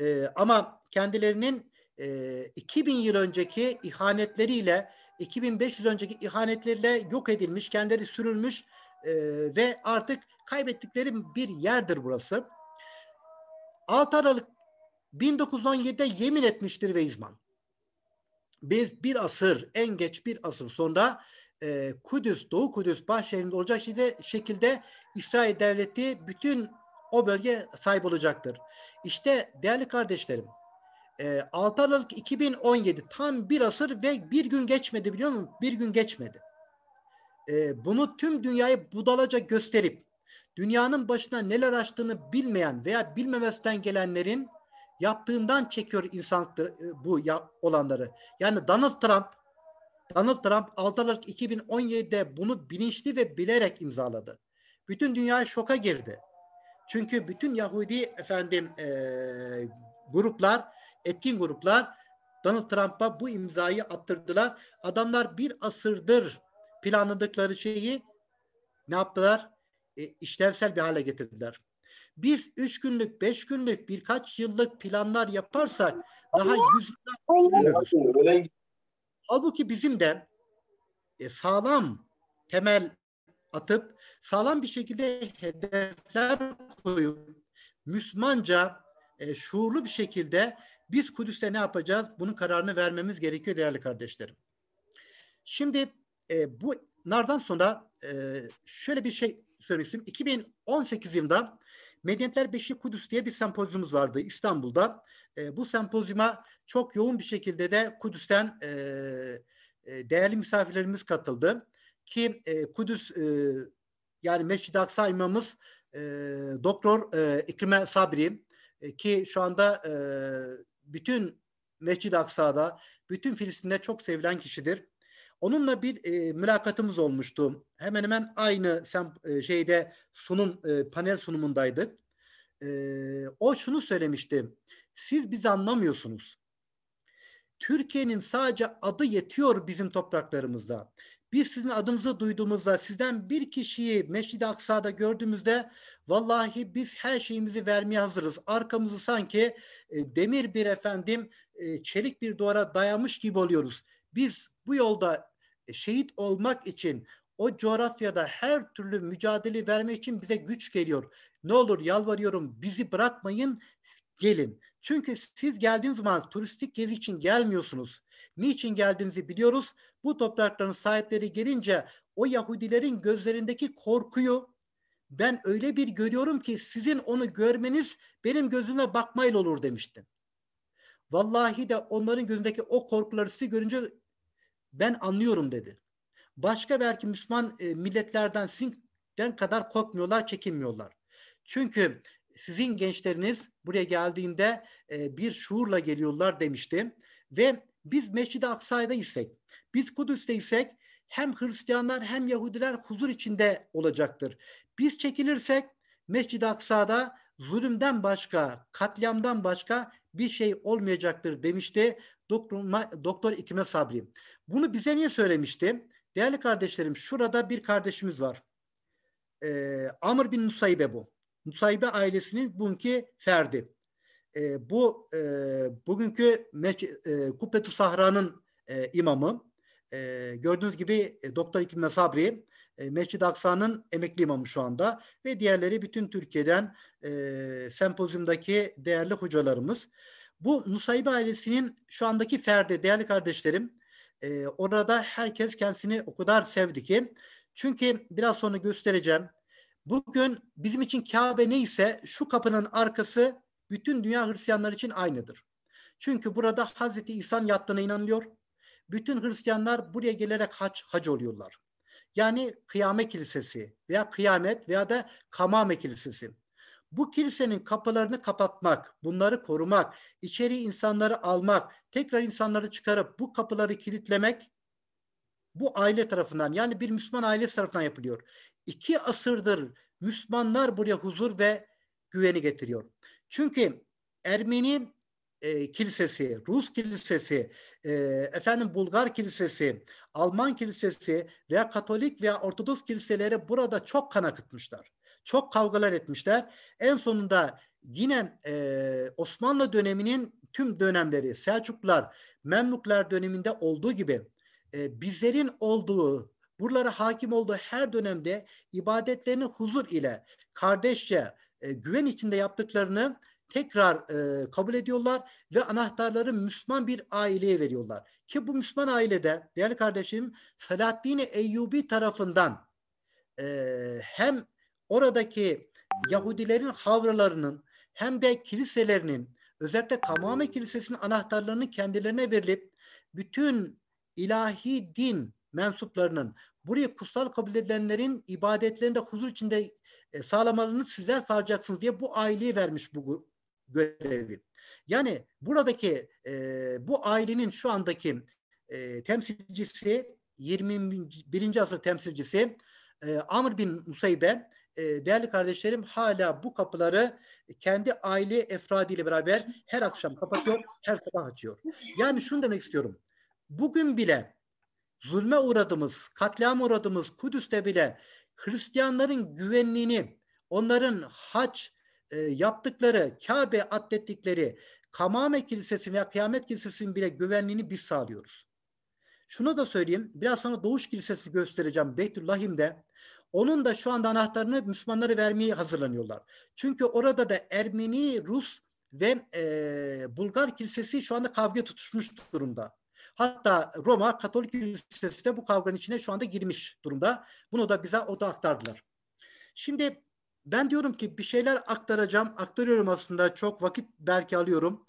Ee, ama kendilerinin e, 2000 yıl önceki ihanetleriyle 2500 önceki ihanetlerle yok edilmiş, kendileri sürülmüş e, ve artık kaybettikleri bir yerdir burası. 6 Aralık 1917'de yemin etmiştir Weizmann. Biz bir asır, en geç bir asır sonra e, Kudüs, Doğu Kudüs bahşehrinde olacak şekilde, şekilde İsrail Devleti bütün o bölge sahip olacaktır. İşte değerli kardeşlerim, e, ee, 6 Aralık 2017 tam bir asır ve bir gün geçmedi biliyor musun? Bir gün geçmedi. Ee, bunu tüm dünyayı budalaca gösterip dünyanın başına neler açtığını bilmeyen veya bilmemezden gelenlerin yaptığından çekiyor insanlıkları e, bu olanları. Yani Donald Trump Donald Trump 6 Aralık 2017'de bunu bilinçli ve bilerek imzaladı. Bütün dünya şoka girdi. Çünkü bütün Yahudi efendim e, gruplar etkin gruplar Donald Trump'a bu imzayı attırdılar. Adamlar bir asırdır planladıkları şeyi ne yaptılar? E, işlevsel bir hale getirdiler. Biz üç günlük, beş günlük, birkaç yıllık planlar yaparsak daha yüzyıllar Halbuki bizim de e, sağlam temel atıp sağlam bir şekilde hedefler koyup Müslümanca e, şuurlu bir şekilde biz Kudüs'te ne yapacağız? Bunun kararını vermemiz gerekiyor değerli kardeşlerim. Şimdi e, bu nardan sonra e, şöyle bir şey söylemek istiyorum. 2018 yılında Medeniyetler Beşi Kudüs diye bir sempozyumumuz vardı İstanbul'da. E, bu sempozyuma çok yoğun bir şekilde de Kudüs'ten e, e, değerli misafirlerimiz katıldı. Ki e, Kudüs e, yani Mescid-i Aksa imamımız e, Doktor e, İkrime Sabri e, ki şu anda e, bütün Mescid-i Aksa'da, bütün Filistin'de çok sevilen kişidir. Onunla bir e, mülakatımız olmuştu. Hemen hemen aynı sem, e, şeyde sunum e, panel sunumundaydık. E, o şunu söylemişti. Siz bizi anlamıyorsunuz. Türkiye'nin sadece adı yetiyor bizim topraklarımızda. Biz sizin adınızı duyduğumuzda sizden bir kişiyi Mescid-i Aksa'da gördüğümüzde vallahi biz her şeyimizi vermeye hazırız. Arkamızı sanki e, demir bir efendim e, çelik bir duvara dayamış gibi oluyoruz. Biz bu yolda e, şehit olmak için o coğrafyada her türlü mücadele vermek için bize güç geliyor. Ne olur yalvarıyorum bizi bırakmayın gelin. Çünkü siz geldiğiniz zaman turistik gezi için gelmiyorsunuz. Niçin geldiğinizi biliyoruz. Bu toprakların sahipleri gelince o Yahudilerin gözlerindeki korkuyu ben öyle bir görüyorum ki sizin onu görmeniz benim gözüme bakmayla olur demiştim. Vallahi de onların gözündeki o korkuları sizi görünce ben anlıyorum dedi başka belki Müslüman e, milletlerden sinkten kadar korkmuyorlar, çekinmiyorlar. Çünkü sizin gençleriniz buraya geldiğinde e, bir şuurla geliyorlar demiştim. Ve biz Mescid-i Aksa'da isek, biz Kudüs'te isek hem Hristiyanlar hem Yahudiler huzur içinde olacaktır. Biz çekilirsek Mescid-i Aksa'da zulümden başka, katliamdan başka bir şey olmayacaktır demişti Doktor, Doktor İkime Sabri. Bunu bize niye söylemişti? Değerli kardeşlerim şurada bir kardeşimiz var. Ee, Amr bin Nusaybe bu. Nusaybe ailesinin bugünkü ferdi. Ee, bu e, bugünkü e, Kubbetu Sahra'nın e, imamı. E, gördüğünüz gibi e, Doktor İklim Sabri e, Mescid-i Aksa'nın emekli imamı şu anda ve diğerleri bütün Türkiye'den e, sempozyumdaki değerli hocalarımız. Bu Nusaybe ailesinin şu andaki ferdi değerli kardeşlerim e, orada herkes kendisini o kadar sevdi ki. Çünkü biraz sonra göstereceğim. Bugün bizim için Kabe neyse şu kapının arkası bütün dünya Hristiyanlar için aynıdır. Çünkü burada Hazreti İsa'nın yattığına inanılıyor. Bütün Hristiyanlar buraya gelerek hac, hac oluyorlar. Yani kıyamet kilisesi veya kıyamet veya da kamame kilisesi bu kilisenin kapılarını kapatmak, bunları korumak, içeri insanları almak, tekrar insanları çıkarıp bu kapıları kilitlemek bu aile tarafından yani bir Müslüman aile tarafından yapılıyor. İki asırdır Müslümanlar buraya huzur ve güveni getiriyor. Çünkü Ermeni e, kilisesi, Rus kilisesi, e, efendim Bulgar kilisesi, Alman kilisesi veya Katolik veya Ortodoks kiliseleri burada çok kan akıtmışlar. Çok kavgalar etmişler. En sonunda yine e, Osmanlı döneminin tüm dönemleri Selçuklular, Memluklar döneminde olduğu gibi e, bizlerin olduğu, buralara hakim olduğu her dönemde ibadetlerini huzur ile kardeşçe e, güven içinde yaptıklarını tekrar e, kabul ediyorlar ve anahtarları Müslüman bir aileye veriyorlar. Ki bu Müslüman ailede değerli kardeşim Selahaddin Eyyubi tarafından e, hem oradaki Yahudilerin havralarının hem de kiliselerinin özellikle tamamı kilisesinin anahtarlarını kendilerine verilip bütün ilahi din mensuplarının burayı kutsal kabul edilenlerin ibadetlerinde huzur içinde e, sağlamalarını sizler sağlayacaksınız diye bu aileyi vermiş bu görevi. Yani buradaki e, bu ailenin şu andaki e, temsilcisi 21. asır temsilcisi e, Amr bin Musaybe ee, değerli kardeşlerim hala bu kapıları kendi aile efradiyle beraber her akşam kapatıyor, her sabah açıyor. Yani şunu demek istiyorum. Bugün bile zulme uğradığımız, katliam uğradığımız Kudüs'te bile Hristiyanların güvenliğini, onların haç e, yaptıkları, Kabe atlettikleri Kamame Kilisesi veya Kıyamet Kilisesi'nin bile güvenliğini biz sağlıyoruz. Şunu da söyleyeyim, biraz sonra Doğuş Kilisesi göstereceğim Beytüllahim'de. Onun da şu anda anahtarını Müslümanlara vermeye hazırlanıyorlar. Çünkü orada da Ermeni, Rus ve e, Bulgar kilisesi şu anda kavga tutuşmuş durumda. Hatta Roma Katolik Kilisesi de bu kavganın içine şu anda girmiş durumda. Bunu da bize o da aktardılar. Şimdi ben diyorum ki bir şeyler aktaracağım, aktarıyorum aslında çok vakit belki alıyorum.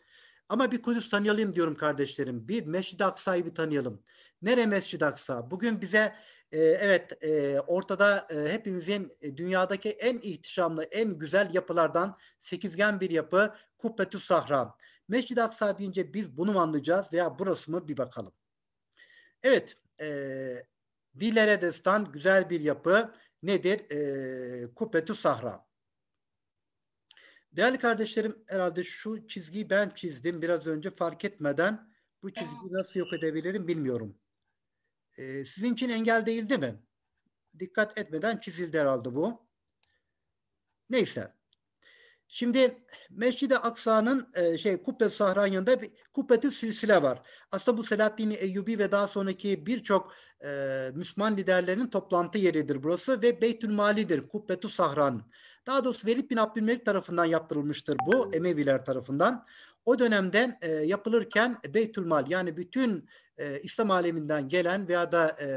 Ama bir Kudüs tanıyalım diyorum kardeşlerim. Bir Mescid-i Aksa'yı bir tanıyalım. Nere Mescid-i Aksa? Bugün bize e, evet e, ortada e, hepimizin e, dünyadaki en ihtişamlı, en güzel yapılardan sekizgen bir yapı Kubbetü Sahra. Mescid-i Aksa deyince biz bunu mu anlayacağız veya burası mı bir bakalım. Evet, e, Dilere Destan güzel bir yapı nedir? E, Kubbetü Sahra. Değerli kardeşlerim herhalde şu çizgiyi ben çizdim biraz önce fark etmeden bu çizgiyi nasıl yok edebilirim bilmiyorum. Ee, sizin için engel değil değil mi? Dikkat etmeden çizildi herhalde bu. Neyse. Şimdi Mescid-i Aksa'nın e, şey Kubbet Sahra'nın yanında bir kubbet Silsile var. Aslında bu Selahaddin Eyyubi ve daha sonraki birçok e, Müslüman liderlerinin toplantı yeridir burası ve Beytül Mali'dir Kubbet-i Daha doğrusu Velid bin Abdülmelik tarafından yaptırılmıştır bu Emeviler tarafından. O dönemde e, yapılırken Beytülmal yani bütün e, İslam aleminden gelen veya da e,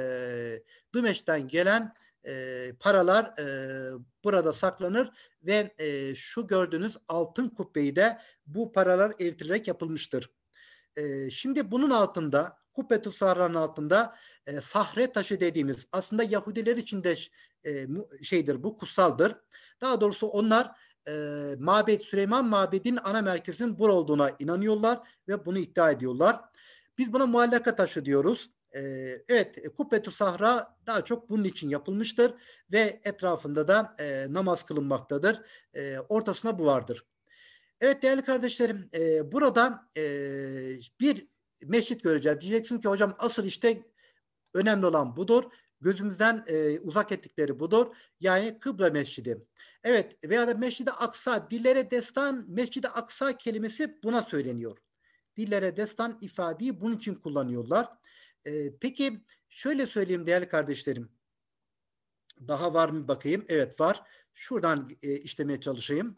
Dümeş'ten gelen e, paralar e, burada saklanır ve e, şu gördüğünüz altın kubbeyi de bu paralar eritilerek yapılmıştır. E, şimdi bunun altında Kubbetü Sahra'nın altında e, sahre taşı dediğimiz aslında Yahudiler için de e, şeydir bu kutsaldır. Daha doğrusu onlar e, mabet Süleyman Mabedi'nin ana merkezinin bur olduğuna inanıyorlar ve bunu iddia ediyorlar. Biz buna muallaka taşı diyoruz. Evet e, Kubbetü Sahra daha çok bunun için yapılmıştır ve etrafında da namaz kılınmaktadır. ortasına bu vardır. Evet değerli kardeşlerim e, burada bir mescit göreceğiz. Diyeceksin ki hocam asıl işte önemli olan budur. Gözümüzden uzak ettikleri budur. Yani Kıbra Mescidi. Evet veya da Mescid-i Aksa dillere destan Mescid-i Aksa kelimesi buna söyleniyor. Dillere destan ifadeyi bunun için kullanıyorlar. E, peki şöyle söyleyeyim değerli kardeşlerim. Daha var mı bakayım? Evet var. Şuradan e, işlemeye çalışayım.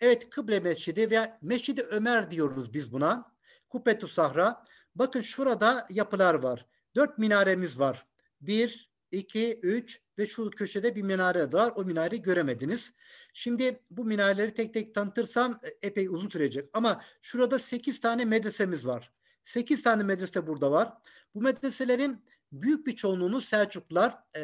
Evet kıble mescidi veya Mescidi Ömer diyoruz biz buna. Kupetu Sahra. Bakın şurada yapılar var. Dört minaremiz var. Bir, iki, üç ve şu köşede bir minare var. O minareyi göremediniz. Şimdi bu minareleri tek tek tanıtırsam e, epey uzun sürecek. Ama şurada sekiz tane medresemiz var. 8 tane medrese burada var. Bu medreselerin büyük bir çoğunluğunu Selçuklar, e,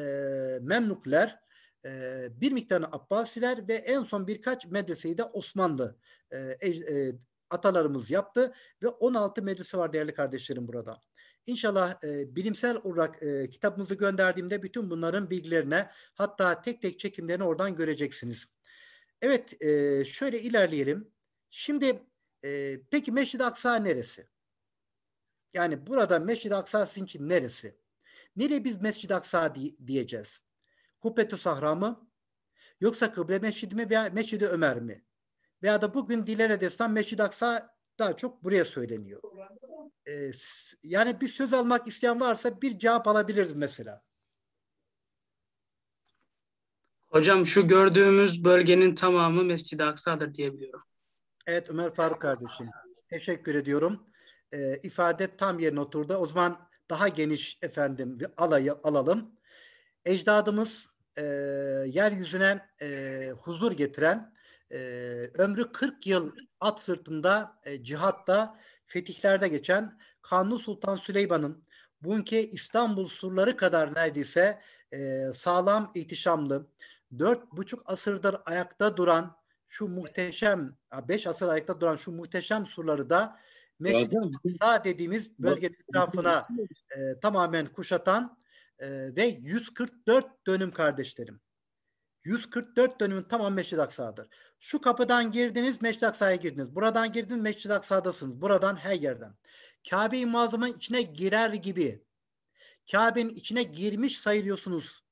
Memlukler, e, bir miktarını Abbasiler ve en son birkaç medreseyi de Osmanlı e, e, atalarımız yaptı ve 16 medrese var değerli kardeşlerim burada. İnşallah e, bilimsel olarak e, kitabımızı gönderdiğimde bütün bunların bilgilerine hatta tek tek çekimlerini oradan göreceksiniz. Evet e, şöyle ilerleyelim. Şimdi e, peki meşid Aksa neresi? Yani burada Mescid-i Aksa için neresi? Nereye biz Mescid-i Aksa diyeceğiz? Kubbetü Sahra mı? Yoksa Kıble Mescid mi veya Mescid-i Ömer mi? Veya da bugün dilere destan Mescid-i Aksa daha çok buraya söyleniyor. Ee, yani bir söz almak isteyen varsa bir cevap alabiliriz mesela. Hocam şu gördüğümüz bölgenin tamamı Mescid-i Aksa'dır diyebiliyorum. Evet Ömer Faruk kardeşim. Teşekkür ediyorum e, ifade tam yerine oturdu. O zaman daha geniş efendim bir alayı alalım. Ecdadımız e, yeryüzüne e, huzur getiren, e, ömrü 40 yıl at sırtında e, cihatta, fetihlerde geçen Kanuni Sultan Süleyman'ın bugünkü İstanbul surları kadar neredeyse e, sağlam, ihtişamlı, dört buçuk asırdır ayakta duran şu muhteşem, beş asır ayakta duran şu muhteşem surları da Meksa dediğimiz bölge etrafına e, tamamen kuşatan e, ve 144 dönüm kardeşlerim. 144 dönümün tamam mescid Aksa'dır. Şu kapıdan girdiniz mescid Aksa'ya girdiniz. Buradan girdiniz mescid Aksa'dasınız. Buradan her yerden. Kabe-i Muazzam'ın içine girer gibi. Kabe'nin içine girmiş sayılıyorsunuz.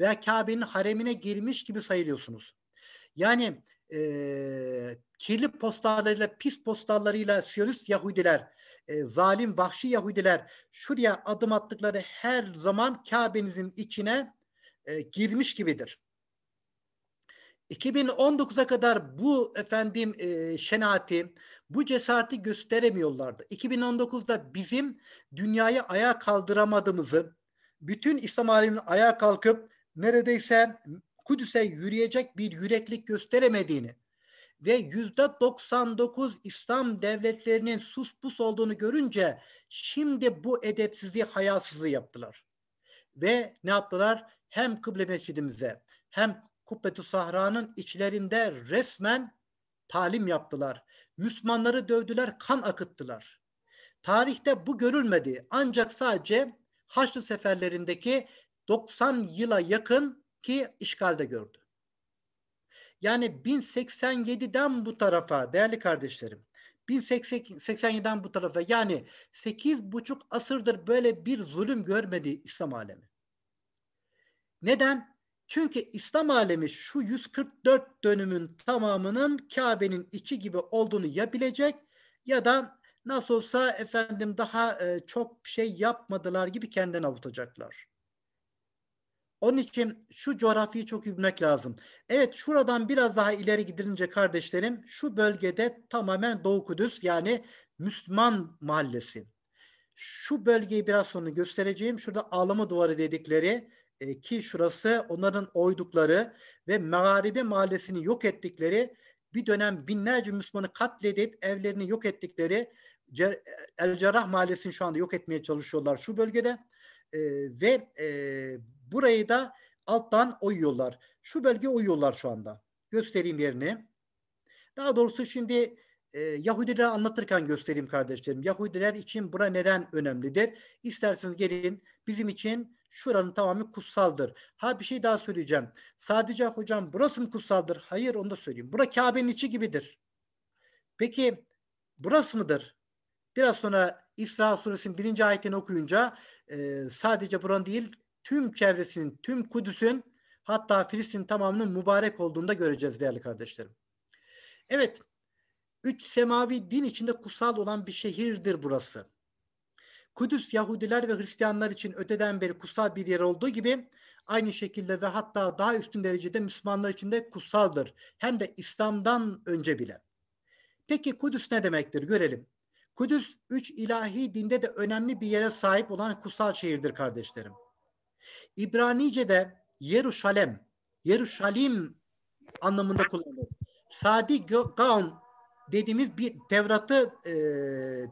Veya Kabe'nin haremine girmiş gibi sayılıyorsunuz. Yani e, kirli postallarıyla, pis postallarıyla Siyonist Yahudiler, e, zalim vahşi Yahudiler şuraya adım attıkları her zaman Kabe'nizin içine e, girmiş gibidir. 2019'a kadar bu efendim e, şenaati, bu cesareti gösteremiyorlardı. 2019'da bizim dünyayı ayağa kaldıramadığımızı, bütün İslam aleminin ayağa kalkıp neredeyse Kudüs'e yürüyecek bir yüreklik gösteremediğini ve yüzde 99 İslam devletlerinin sus pus olduğunu görünce şimdi bu edepsizliği, hayasızlığı yaptılar. Ve ne yaptılar? Hem kıble mescidimize hem Kubbetü Sahra'nın içlerinde resmen talim yaptılar. Müslümanları dövdüler, kan akıttılar. Tarihte bu görülmedi. Ancak sadece Haçlı seferlerindeki 90 yıla yakın ki işgalde gördü. Yani 1087'den bu tarafa değerli kardeşlerim 1087'den bu tarafa yani 8,5 asırdır böyle bir zulüm görmedi İslam alemi. Neden? Çünkü İslam alemi şu 144 dönümün tamamının Kabe'nin içi gibi olduğunu ya bilecek ya da nasıl olsa efendim daha e, çok şey yapmadılar gibi kendini avutacaklar. Onun için şu coğrafyayı çok iyi bilmek lazım. Evet şuradan biraz daha ileri gidilince kardeşlerim şu bölgede tamamen Doğu Kudüs yani Müslüman mahallesi. Şu bölgeyi biraz sonra göstereceğim. Şurada ağlama duvarı dedikleri e, ki şurası onların oydukları ve Mağaribi mahallesini yok ettikleri bir dönem binlerce Müslümanı katledip evlerini yok ettikleri El Cerrah mahallesini şu anda yok etmeye çalışıyorlar şu bölgede. E, ve e, burayı da alttan oyuyorlar. Şu bölge oyuyorlar şu anda. Göstereyim yerini. Daha doğrusu şimdi e, Yahudilere anlatırken göstereyim kardeşlerim. Yahudiler için bura neden önemlidir? İsterseniz gelin bizim için şuranın tamamı kutsaldır. Ha bir şey daha söyleyeceğim. Sadece hocam burası mı kutsaldır? Hayır onu da söyleyeyim. Bura Kabe'nin içi gibidir. Peki burası mıdır? Biraz sonra İsra suresinin birinci ayetini okuyunca e, sadece buranın değil tüm çevresinin, tüm Kudüs'ün hatta Filistin tamamının mübarek olduğunu da göreceğiz değerli kardeşlerim. Evet, üç semavi din içinde kutsal olan bir şehirdir burası. Kudüs Yahudiler ve Hristiyanlar için öteden beri kutsal bir yer olduğu gibi aynı şekilde ve hatta daha üstün derecede Müslümanlar için de kutsaldır. Hem de İslam'dan önce bile. Peki Kudüs ne demektir? Görelim. Kudüs üç ilahi dinde de önemli bir yere sahip olan kutsal şehirdir kardeşlerim. İbranice'de Yeruşalem, Yeruşalim anlamında kullanılır. Sadi Gaon dediğimiz bir Tevrat'ı e,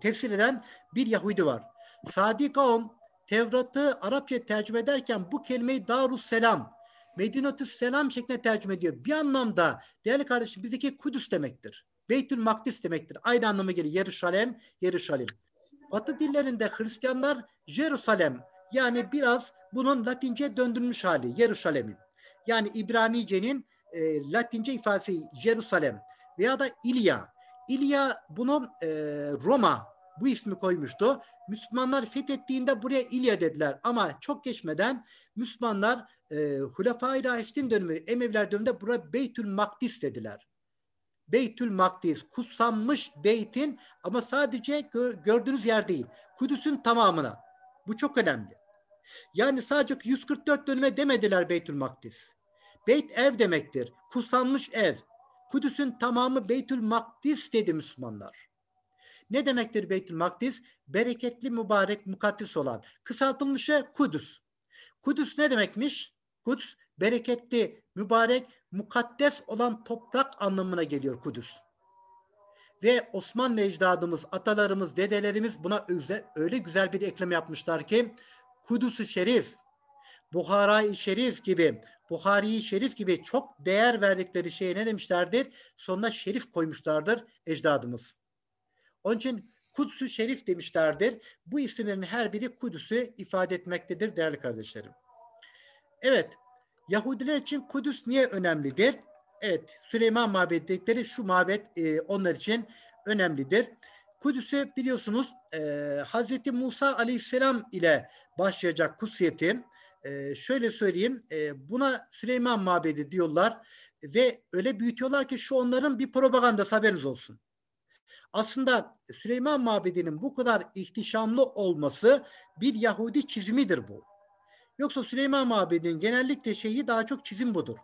tefsir eden bir Yahudi var. Sadi Gaon Tevrat'ı Arapça tercüme ederken bu kelimeyi Darus Selam, Medinatü Selam şeklinde tercüme ediyor. Bir anlamda değerli kardeşim bizdeki Kudüs demektir. Beytül Makdis demektir. Aynı anlamı gelir. Yeruşalem, Yeruşalim. Batı dillerinde Hristiyanlar Jerusalem yani biraz bunun Latince döndürülmüş hali Yeruşalem'in. Yani İbranice'nin e, Latince ifadesi Jerusalem veya da İlya. İlya bunu e, Roma bu ismi koymuştu. Müslümanlar fethettiğinde buraya İlya dediler ama çok geçmeden Müslümanlar e, Hulefai Raşidin dönemi Emeviler döneminde buraya Beytül Makdis dediler. Beytül Makdis kutsanmış beytin ama sadece gördüğünüz yer değil. Kudüs'ün tamamına. Bu çok önemli. Yani sadece 144 dönüme demediler Beytül Makdis. Beyt ev demektir. Kutsanmış ev. Kudüs'ün tamamı Beytül Makdis dedi Müslümanlar. Ne demektir Beytül Makdis? Bereketli, mübarek, mukaddes olan. Kısaltılmışı Kudüs. Kudüs ne demekmiş? Kudüs bereketli, mübarek, mukaddes olan toprak anlamına geliyor Kudüs. Ve Osman ve ecdadımız, atalarımız, dedelerimiz buna öyle, öyle güzel bir ekleme yapmışlar ki Kudüs-ü Şerif, Buhara-i Şerif gibi, Buhari-i Şerif gibi çok değer verdikleri şeye ne demişlerdir? Sonuna şerif koymuşlardır ecdadımız. Onun için Kudüs-ü Şerif demişlerdir. Bu isimlerin her biri Kudüs'ü ifade etmektedir değerli kardeşlerim. Evet, Yahudiler için Kudüs niye önemlidir? Evet, Süleyman Mabet dedikleri şu mabet e, onlar için önemlidir. Kudüs'ü biliyorsunuz e, Hz. Musa aleyhisselam ile başlayacak kutsiyeti. E, şöyle söyleyeyim, e, buna Süleyman Mabedi diyorlar ve öyle büyütüyorlar ki şu onların bir propaganda haberiniz olsun. Aslında Süleyman Mabedi'nin bu kadar ihtişamlı olması bir Yahudi çizimidir bu. Yoksa Süleyman Mabe'nin genellikle şeyi daha çok çizim budur.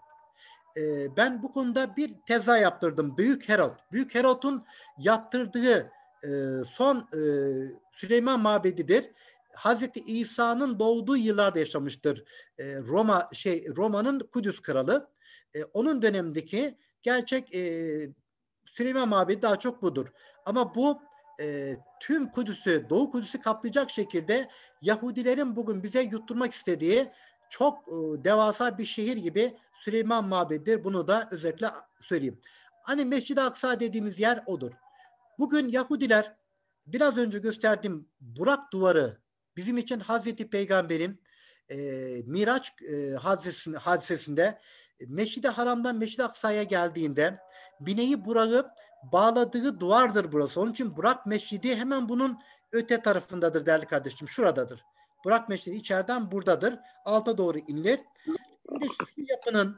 Ee, ben bu konuda bir teza yaptırdım. Büyük Herod. Büyük Herod'un yaptırdığı e, son e, Süleyman Mabedi'dir. Hazreti İsa'nın doğduğu yıllarda yaşamıştır. E, Roma şey Roma'nın Kudüs kralı. E, onun dönemindeki gerçek e, Süleyman Mabedi daha çok budur. Ama bu e, tüm Kudüs'ü, Doğu Kudüs'ü kaplayacak şekilde Yahudilerin bugün bize yutturmak istediği çok e, devasa bir şehir gibi Süleyman Mabedi'dir. Bunu da özellikle söyleyeyim. Hani Mescid-i Aksa dediğimiz yer odur. Bugün Yahudiler biraz önce gösterdiğim Burak Duvarı bizim için Hazreti Peygamber'in e, Miraç e, hadisesinde, hadisesinde Meşid-i Haram'dan Meşid-i Aksa'ya geldiğinde bineği Burak'ı bağladığı duvardır burası. Onun için Burak Meşridi hemen bunun öte tarafındadır değerli kardeşim. Şuradadır. Burak Meşridi içeriden buradadır. Alta doğru inilir. Şimdi şu yapının,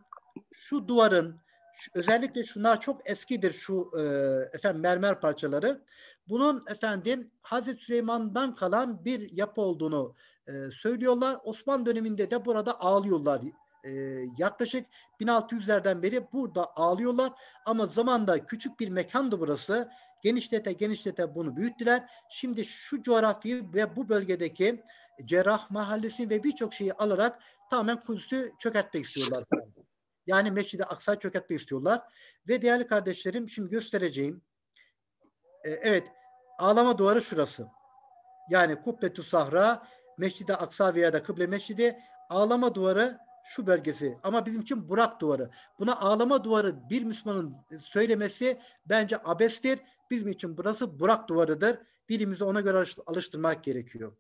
şu duvarın, şu, özellikle şunlar çok eskidir şu e, efendim mermer parçaları. Bunun efendim Hazreti Süleyman'dan kalan bir yapı olduğunu e, söylüyorlar. Osman döneminde de burada ağlıyorlar e, yaklaşık 1600'lerden beri burada ağlıyorlar. Ama zamanda küçük bir mekandı burası. Genişlete genişlete bunu büyüttüler. Şimdi şu coğrafyayı ve bu bölgedeki Cerrah Mahallesi ve birçok şeyi alarak tamamen Kudüs'ü çökertmek istiyorlar. Yani Mescid-i Aksa'yı çökertmek istiyorlar. Ve değerli kardeşlerim şimdi göstereceğim. E, evet ağlama duvarı şurası. Yani Kubbetü Sahra, Mescid-i Aksa veya da Kıble Mescidi ağlama duvarı şu bölgesi ama bizim için Burak duvarı. Buna ağlama duvarı bir Müslümanın e, söylemesi bence abestir. Bizim için burası Burak duvarıdır. Dilimizi ona göre alıştırmak gerekiyor.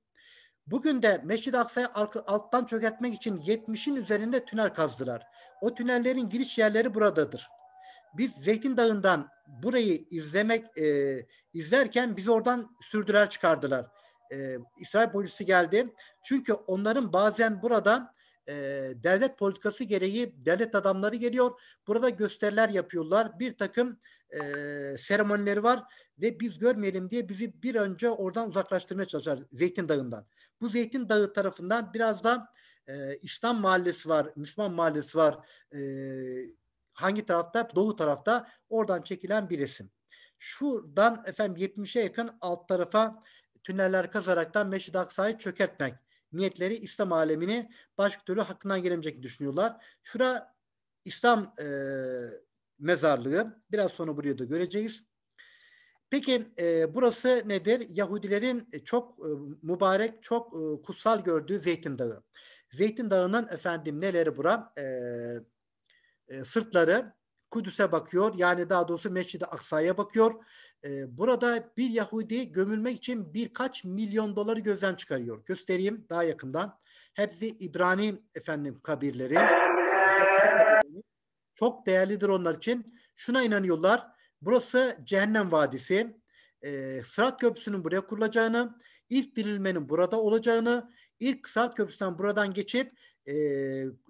Bugün de mescid Aksa'yı alttan çökertmek için 70'in üzerinde tünel kazdılar. O tünellerin giriş yerleri buradadır. Biz Zeytin Dağı'ndan burayı izlemek e, izlerken biz oradan sürdüler çıkardılar. E, İsrail polisi geldi. Çünkü onların bazen buradan e, devlet politikası gereği devlet adamları geliyor. Burada gösteriler yapıyorlar. Bir takım e, seremonileri var ve biz görmeyelim diye bizi bir önce oradan uzaklaştırmaya çalışar Zeytin Dağı'ndan. Bu Zeytin Dağı tarafından biraz da e, İslam mahallesi var, Müslüman mahallesi var. E, hangi tarafta? Doğu tarafta. Oradan çekilen bir resim. Şuradan efendim 70'e yakın alt tarafa tüneller kazaraktan Meşid Aksa'yı çökertmek niyetleri İslam alemini başka türlü hakkından gelemeyecek düşünüyorlar. Şura İslam e, mezarlığı. Biraz sonra buraya da göreceğiz. Peki e, burası nedir? Yahudilerin e, çok e, mübarek, çok e, kutsal gördüğü Zeytin Dağı. Zeytin Dağı'nın efendim neleri bura? E, e, sırtları Kudüs'e bakıyor. Yani daha doğrusu Mescid-i Aksa'ya bakıyor. E, burada bir Yahudi gömülmek için birkaç milyon doları gözden çıkarıyor. Göstereyim daha yakından. Hepsi İbrani efendim kabirleri. Çok değerlidir onlar için. Şuna inanıyorlar. Burası Cehennem Vadisi. E, Sırat Köprüsü'nün buraya kurulacağını, ilk dirilmenin burada olacağını, ilk Sırat Köprüsü'nden buradan geçip e,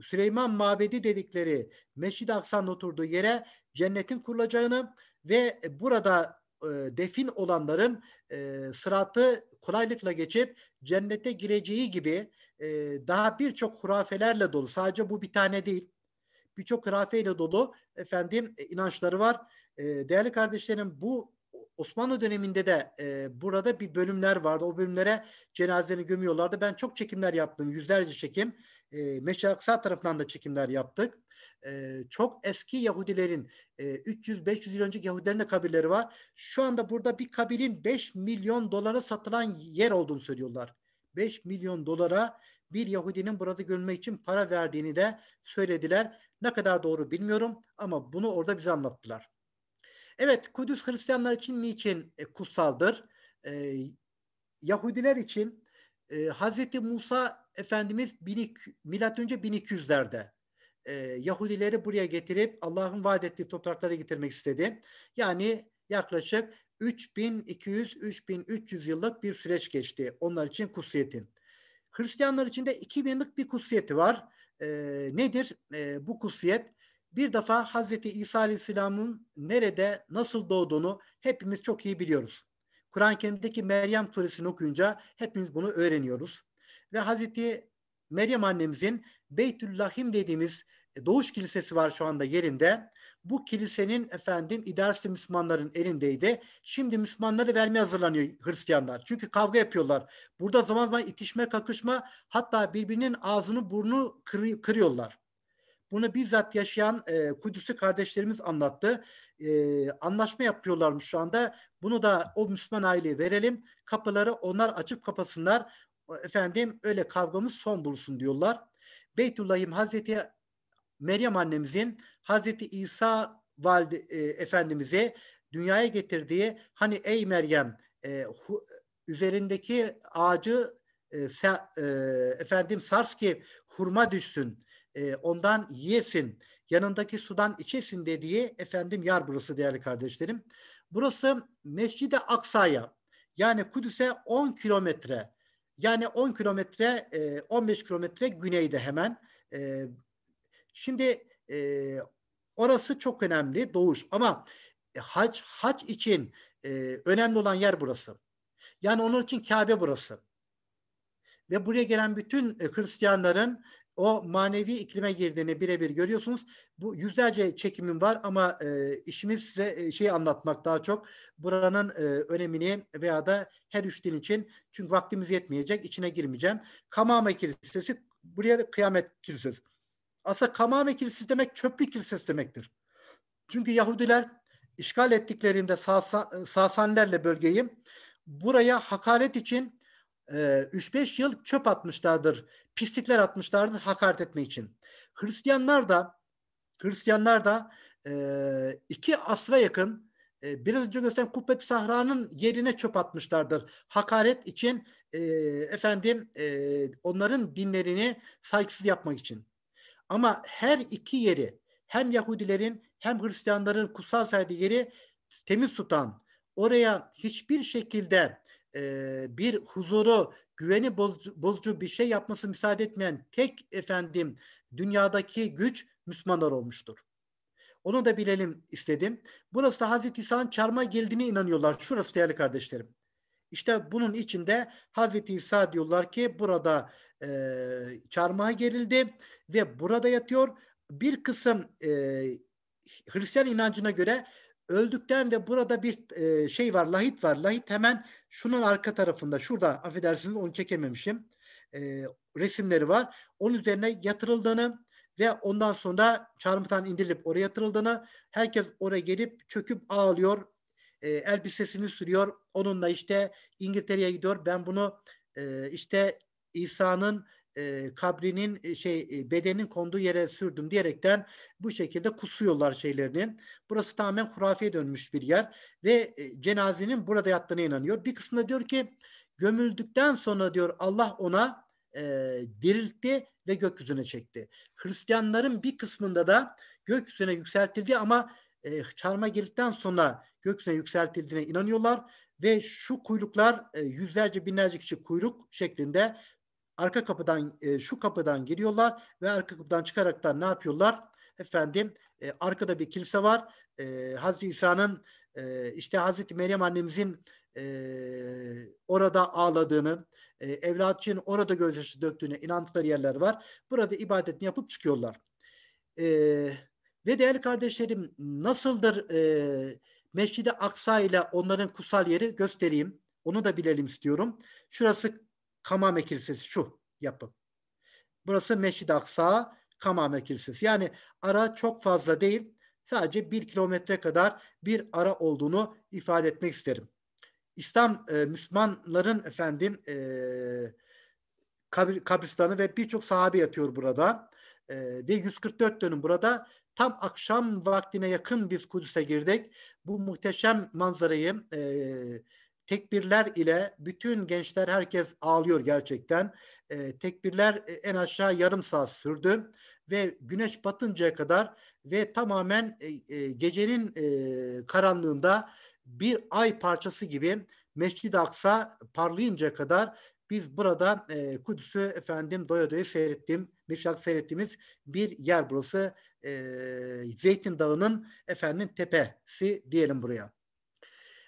Süleyman Mabedi dedikleri Meşid-i Aksa'nın oturduğu yere cennetin kurulacağını ve burada e, defin olanların e, sıratı kolaylıkla geçip cennete gireceği gibi e, daha birçok hurafelerle dolu. Sadece bu bir tane değil. Birçok hurafeyle dolu efendim e, inançları var. E, değerli kardeşlerim bu Osmanlı döneminde de e, burada bir bölümler vardı. O bölümlere cenazeni gömüyorlardı. Ben çok çekimler yaptım. Yüzlerce çekim e, ee, Meşe Aksa tarafından da çekimler yaptık. E, çok eski Yahudilerin e, 300-500 yıl önceki Yahudilerin de kabirleri var. Şu anda burada bir kabilin 5 milyon dolara satılan yer olduğunu söylüyorlar. 5 milyon dolara bir Yahudinin burada görmek için para verdiğini de söylediler. Ne kadar doğru bilmiyorum ama bunu orada bize anlattılar. Evet Kudüs Hristiyanlar için niçin e, kutsaldır? E, Yahudiler için e, Hazreti Musa Efendimiz 1200, milattan önce 1200'lerde e, Yahudileri buraya getirip Allah'ın vaat ettiği topraklara getirmek istedi. Yani yaklaşık 3200-3300 yıllık bir süreç geçti onlar için kutsiyetin. Hristiyanlar için de 2000 yıllık bir kutsiyeti var. E, nedir e, bu kutsiyet? Bir defa Hazreti İsa Aleyhisselam'ın nerede, nasıl doğduğunu hepimiz çok iyi biliyoruz. Kur'an-ı Kerim'deki Meryem suresini okuyunca hepimiz bunu öğreniyoruz ve Hazreti Meryem annemizin Lahim dediğimiz e, Doğuş Kilisesi var şu anda yerinde. Bu kilisenin efendim idaresi Müslümanların elindeydi. Şimdi Müslümanları vermeye hazırlanıyor Hristiyanlar. Çünkü kavga yapıyorlar. Burada zaman zaman itişme, kakışma hatta birbirinin ağzını burnu kır, kırıyorlar. Bunu bizzat yaşayan e, Kudüs'ü kardeşlerimiz anlattı. E, anlaşma yapıyorlarmış şu anda. Bunu da o Müslüman aileye verelim. Kapıları onlar açıp kapasınlar efendim öyle kavgamız son bulsun diyorlar. Beytullah'im Hazreti Meryem annemizin Hazreti İsa valide, e, efendimize dünyaya getirdiği hani ey Meryem e, hu, üzerindeki ağacı e, se, e, efendim sars ki hurma düşsün e, ondan yesin, yanındaki sudan içesin dediği efendim yar burası değerli kardeşlerim. Burası Mescid-i Aksa'ya yani Kudüs'e 10 kilometre yani 10 kilometre, 15 e, kilometre güneyde hemen. E, şimdi e, orası çok önemli doğuş ama hac, hac için önemli olan yer burası. Yani onun için Kabe burası. Ve buraya gelen bütün Hristiyanların o manevi iklime girdiğini birebir görüyorsunuz. Bu yüzlerce çekimim var ama e, işimiz size e, şeyi anlatmak daha çok. Buranın e, önemini veya da her üç din için çünkü vaktimiz yetmeyecek içine girmeyeceğim. Kamame Kilisesi buraya da Kıyamet Kilisesi. Aslında Kamame Kilisesi demek çöplük kilisesi demektir. Çünkü Yahudiler işgal ettiklerinde Sasa, e, Sasanilerle bölgeyi buraya hakaret için 3-5 e, yıl çöp atmışlardır pislikler atmışlardı hakaret etme için. Hristiyanlar da Hristiyanlar da e, iki asra yakın e, biraz önce gösteren Kubbet Sahra'nın yerine çöp atmışlardır. Hakaret için e, efendim e, onların dinlerini saygısız yapmak için. Ama her iki yeri hem Yahudilerin hem Hristiyanların kutsal saydığı yeri temiz tutan, oraya hiçbir şekilde e, bir huzuru, güveni bozucu, bozucu bir şey yapması müsaade etmeyen tek efendim dünyadaki güç Müslümanlar olmuştur. Onu da bilelim istedim. Burası da Hazreti İsa'nın çarma geldiğine inanıyorlar. Şurası değerli kardeşlerim. İşte bunun içinde Hazreti İsa diyorlar ki burada e, çarmıha gerildi ve burada yatıyor. Bir kısım e, Hristiyan inancına göre öldükten ve burada bir e, şey var lahit var. Lahit hemen şunun arka tarafında şurada affedersiniz onu çekememişim. E, resimleri var. Onun üzerine yatırıldığını ve ondan sonra çarmıhtan indirilip oraya yatırıldığını herkes oraya gelip çöküp ağlıyor. E, elbisesini sürüyor. Onunla işte İngiltere'ye gidiyor. Ben bunu e, işte İsa'nın e, kabrinin şey bedenin konduğu yere sürdüm diyerekten bu şekilde kusuyorlar şeylerinin. Burası tamamen hurafeye dönmüş bir yer ve e, cenazenin burada yattığına inanıyor. Bir kısmında diyor ki gömüldükten sonra diyor Allah ona e, diriltti ve gökyüzüne çekti. Hristiyanların bir kısmında da gökyüzüne yükseltildi ama e, çarma girdikten sonra gökyüzüne yükseltildiğine inanıyorlar ve şu kuyruklar e, yüzlerce binlerce kişi kuyruk şeklinde arka kapıdan e, şu kapıdan giriyorlar ve arka kapıdan çıkarak da ne yapıyorlar? Efendim e, arkada bir kilise var. E, Hazreti İsa'nın e, işte Hazreti Meryem annemizin e, orada ağladığını, e, evlatçının orada gözyaşı döktüğüne inandıkları yerler var. Burada ibadetini yapıp çıkıyorlar. E, ve değerli kardeşlerim nasıldır e, Mescid-i Aksa ile onların kutsal yeri göstereyim. Onu da bilelim istiyorum. Şurası Kamame Kilisesi şu yapı. Burası Meşid Aksa, Kamame Kilisesi. Yani ara çok fazla değil, sadece bir kilometre kadar bir ara olduğunu ifade etmek isterim. İslam e, Müslümanların efendim e, kabir, kabristanı ve birçok sahabe yatıyor burada. E, ve 144 dönüm burada. Tam akşam vaktine yakın biz Kudüs'e girdik. Bu muhteşem manzarayı e, tekbirler ile bütün gençler herkes ağlıyor gerçekten. Ee, e, tekbirler en aşağı yarım saat sürdü ve güneş batıncaya kadar ve tamamen e, e gecenin e, karanlığında bir ay parçası gibi Mescid-i Aksa parlayınca kadar biz burada e, Kudüs'ü efendim doya doya seyrettim, Meşak seyrettiğimiz bir yer burası. E, Zeytin Dağı'nın efendim tepesi diyelim buraya.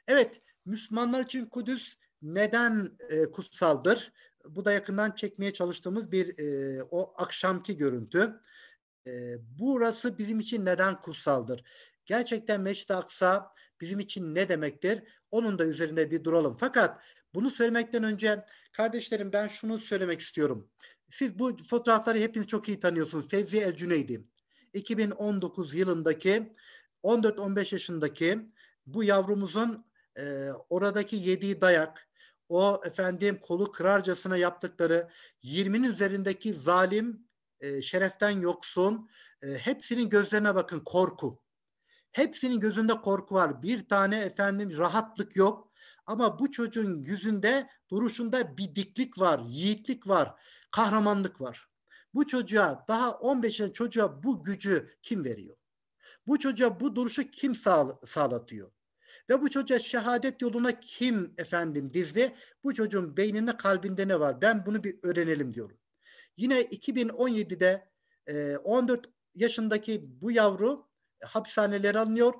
Evet, Müslümanlar için Kudüs neden e, kutsaldır? Bu da yakından çekmeye çalıştığımız bir e, o akşamki görüntü. E, burası bizim için neden kutsaldır? Gerçekten Meçid-i Aksa bizim için ne demektir? Onun da üzerinde bir duralım. Fakat bunu söylemekten önce kardeşlerim ben şunu söylemek istiyorum. Siz bu fotoğrafları hepiniz çok iyi tanıyorsunuz. Fevzi El Cüneydi. 2019 yılındaki 14-15 yaşındaki bu yavrumuzun e, oradaki yediği dayak, o efendim kolu kırarcasına yaptıkları 20'nin üzerindeki zalim, e, şereften yoksun, e, hepsinin gözlerine bakın korku. Hepsinin gözünde korku var. Bir tane efendim rahatlık yok. Ama bu çocuğun yüzünde, duruşunda bir diklik var, yiğitlik var, kahramanlık var. Bu çocuğa daha 15 yaşında çocuğa bu gücü kim veriyor? Bu çocuğa bu duruşu kim sağ, sağlatıyor? Ve bu çocuğa şehadet yoluna kim efendim dizdi? Bu çocuğun beyninde kalbinde ne var? Ben bunu bir öğrenelim diyorum. Yine 2017'de 14 e, yaşındaki bu yavru e, hapishanelere alınıyor.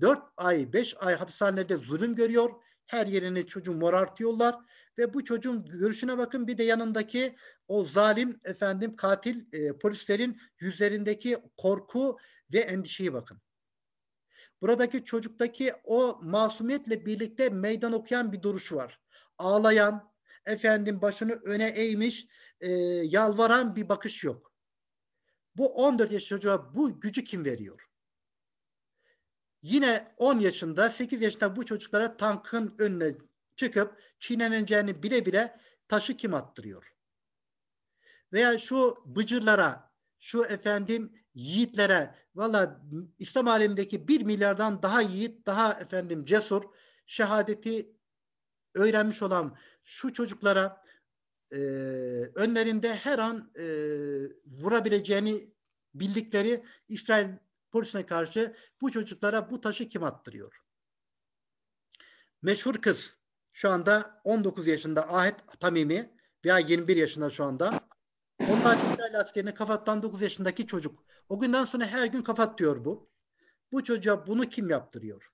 4 ay 5 ay hapishanede zulüm görüyor. Her yerini çocuğu morartıyorlar ve bu çocuğun görüşüne bakın bir de yanındaki o zalim efendim katil e, polislerin yüzlerindeki korku ve endişeyi bakın buradaki çocuktaki o masumiyetle birlikte meydan okuyan bir duruş var. Ağlayan, efendim başını öne eğmiş, e, yalvaran bir bakış yok. Bu 14 yaş çocuğa bu gücü kim veriyor? Yine 10 yaşında, 8 yaşında bu çocuklara tankın önüne çıkıp çiğneneceğini bile bile taşı kim attırıyor? Veya şu bıcırlara, şu efendim yiğitlere valla İslam alemindeki bir milyardan daha yiğit, daha efendim cesur, şehadeti öğrenmiş olan şu çocuklara e, önlerinde her an e, vurabileceğini bildikleri İsrail polisine karşı bu çocuklara bu taşı kim attırıyor? Meşhur kız şu anda 19 yaşında Ahet Tamimi veya 21 yaşında şu anda onlar İsrail askerine kafattan 9 yaşındaki çocuk. O günden sonra her gün kafat diyor bu. Bu çocuğa bunu kim yaptırıyor?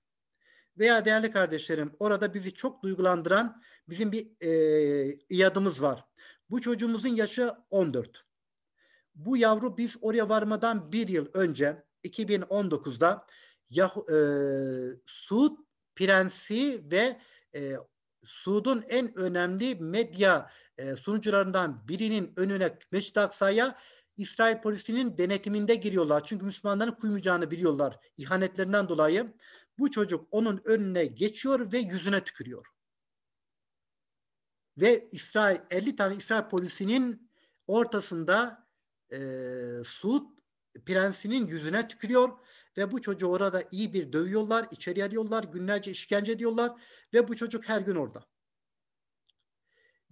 Veya değerli kardeşlerim orada bizi çok duygulandıran bizim bir e, iadımız var. Bu çocuğumuzun yaşı 14. Bu yavru biz oraya varmadan bir yıl önce 2019'da Yah e, Suud Prensi ve e, Suud'un en önemli medya e, sunucularından birinin önüne Mescid-i Aksa'ya İsrail polisinin denetiminde giriyorlar. Çünkü Müslümanların kuymayacağını biliyorlar ihanetlerinden dolayı. Bu çocuk onun önüne geçiyor ve yüzüne tükürüyor. Ve İsrail 50 tane İsrail polisinin ortasında e, Suud prensinin yüzüne tükürüyor ve bu çocuğu orada iyi bir dövüyorlar, içeri alıyorlar, günlerce işkence ediyorlar ve bu çocuk her gün orada.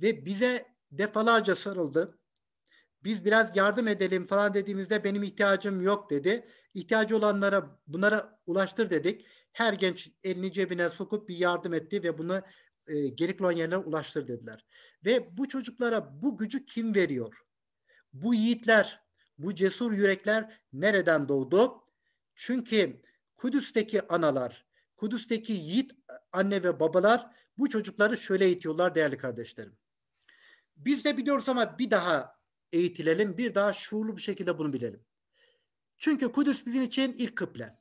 Ve bize defalarca sarıldı. Biz biraz yardım edelim falan dediğimizde benim ihtiyacım yok dedi. İhtiyacı olanlara bunlara ulaştır dedik. Her genç elini cebine sokup bir yardım etti ve bunu e, geri kalan yerlere ulaştır dediler. Ve bu çocuklara bu gücü kim veriyor? Bu yiğitler, bu cesur yürekler nereden doğdu? Çünkü Kudüs'teki analar, Kudüs'teki yiğit anne ve babalar bu çocukları şöyle eğitiyorlar değerli kardeşlerim. Biz de biliyoruz ama bir daha eğitilelim, bir daha şuurlu bir şekilde bunu bilelim. Çünkü Kudüs bizim için ilk kıble.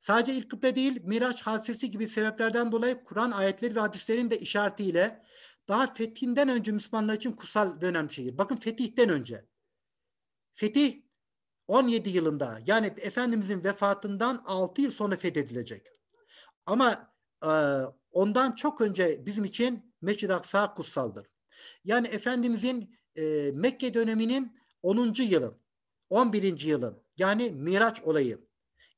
Sadece ilk kıble değil, Miraç hadisesi gibi sebeplerden dolayı Kur'an ayetleri ve hadislerin de işaretiyle daha fethinden önce Müslümanlar için kutsal ve önemli şehir. Bakın fetihten önce. Fetih 17 yılında yani Efendimizin vefatından 6 yıl sonra fethedilecek. Ama e, ondan çok önce bizim için Mescid-i Aksa kutsaldır. Yani Efendimizin e, Mekke döneminin 10. yılı, 11. yılı yani Miraç olayı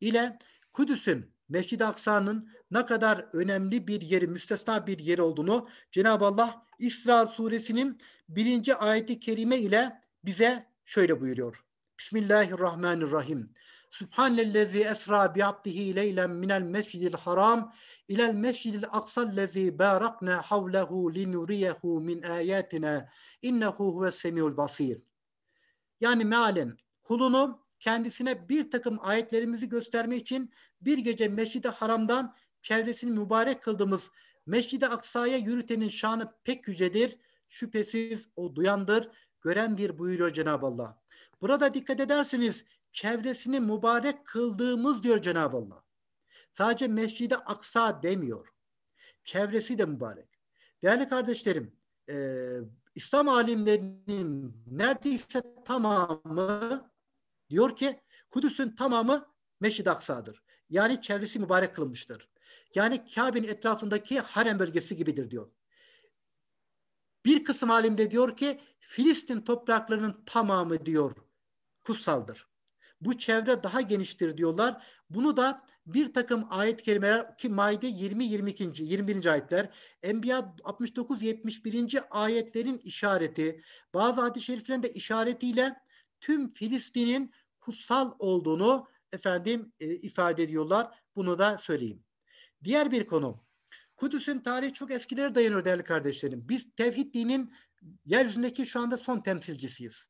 ile Kudüs'ün Mescid-i Aksa'nın ne kadar önemli bir yeri, müstesna bir yeri olduğunu Cenab-ı Allah İsra suresinin birinci ayeti kerime ile bize şöyle buyuruyor. Bismillahirrahmanirrahim. Subhanellezi esra bi'abdihi leylen minel mescidil haram ilel mescidil aksallezi barakna havlehu linuriyehu min ayatina innehu huve semiul basir. Yani mealen kulunu kendisine bir takım ayetlerimizi göstermek için bir gece Mescid-i Haram'dan çevresini mübarek kıldığımız Mescid-i Aksa'ya yürütenin şanı pek yücedir. Şüphesiz o duyandır, görendir buyuruyor Cenab-ı Allah. Burada dikkat edersiniz çevresini mübarek kıldığımız diyor Cenab-ı Allah. Sadece Mescid-i Aksa demiyor. Çevresi de mübarek. Değerli kardeşlerim, e, İslam alimlerinin neredeyse tamamı diyor ki Kudüs'ün tamamı Mescid-i Aksa'dır. Yani çevresi mübarek kılınmıştır. Yani Kabe'nin etrafındaki harem bölgesi gibidir diyor. Bir kısım alim de diyor ki Filistin topraklarının tamamı diyor kutsaldır. Bu çevre daha geniştir diyorlar. Bunu da bir takım ayet kelimeler ki Maide 20 22. 21. ayetler, Enbiya 69 71. ayetlerin işareti, bazı hadis-i şeriflerin de işaretiyle tüm Filistin'in kutsal olduğunu efendim e, ifade ediyorlar. Bunu da söyleyeyim. Diğer bir konu. Kudüs'ün tarihi çok eskilere dayanıyor değerli kardeşlerim. Biz tevhid dinin yeryüzündeki şu anda son temsilcisiyiz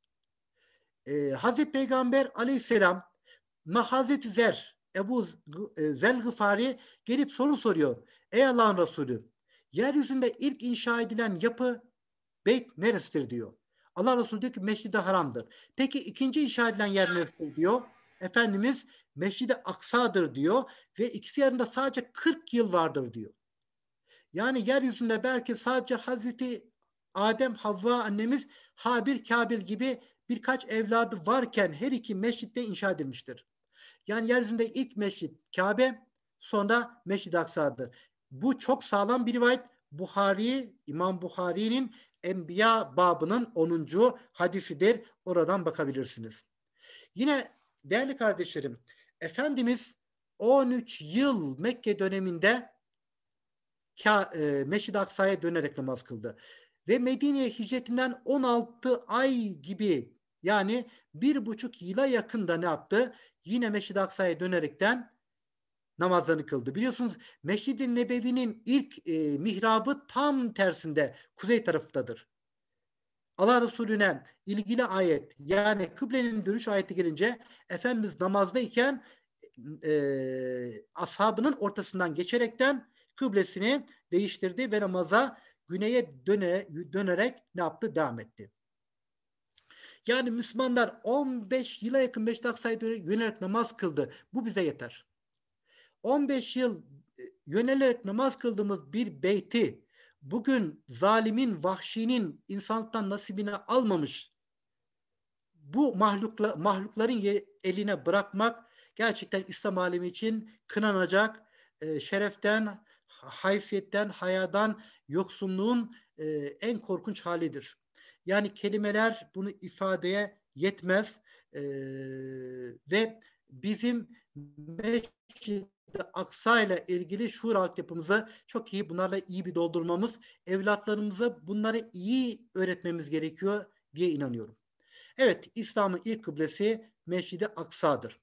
e, Hazreti Peygamber aleyhisselam Hazreti Zer, Ebu e, Zel gelip soru soruyor. Ey Allah'ın Resulü yeryüzünde ilk inşa edilen yapı beyt neresidir diyor. Allah Resulü diyor ki Meşid-i Haram'dır. Peki ikinci inşa edilen yer neresidir diyor. Efendimiz Meşid-i Aksa'dır diyor ve ikisi yanında sadece 40 yıl vardır diyor. Yani yeryüzünde belki sadece Hazreti Adem, Havva annemiz Habil, Kabil gibi birkaç evladı varken her iki meşrit de inşa edilmiştir. Yani yeryüzünde ilk meşrit Kabe sonra meşid Aksa'dır. Bu çok sağlam bir rivayet. Buhari, İmam Buhari'nin Enbiya babının 10. hadisidir. Oradan bakabilirsiniz. Yine değerli kardeşlerim, Efendimiz 13 yıl Mekke döneminde e, meşid Aksa'ya dönerek namaz kıldı. Ve Medine'ye hicretinden 16 ay gibi yani bir buçuk yıla yakında ne yaptı? Yine Meşid-i Aksa'ya dönerekten namazlarını kıldı. Biliyorsunuz Meşid-i Nebevi'nin ilk e, mihrabı tam tersinde kuzey tarafındadır. Allah Resulü'ne ilgili ayet yani kıblenin dönüş ayeti gelince Efendimiz namazdayken e, ashabının ortasından geçerekten kıblesini değiştirdi ve namaza güneye döne, dönerek ne yaptı? Devam etti. Yani Müslümanlar 15 yıla yakın Beşiktaş'a yönelik namaz kıldı. Bu bize yeter. 15 yıl e, yönelerek namaz kıldığımız bir beyti bugün zalimin, vahşinin insanlıktan nasibine almamış bu mahlukla, mahlukların eline bırakmak gerçekten İslam alemi için kınanacak e, şereften, haysiyetten, hayadan, yoksunluğun e, en korkunç halidir. Yani kelimeler bunu ifadeye yetmez e, ve bizim Mescid-i Aksa ile ilgili şuur altyapımızı çok iyi bunlarla iyi bir doldurmamız, evlatlarımıza bunları iyi öğretmemiz gerekiyor diye inanıyorum. Evet, İslam'ın ilk kıblesi Mescid-i Aksa'dır.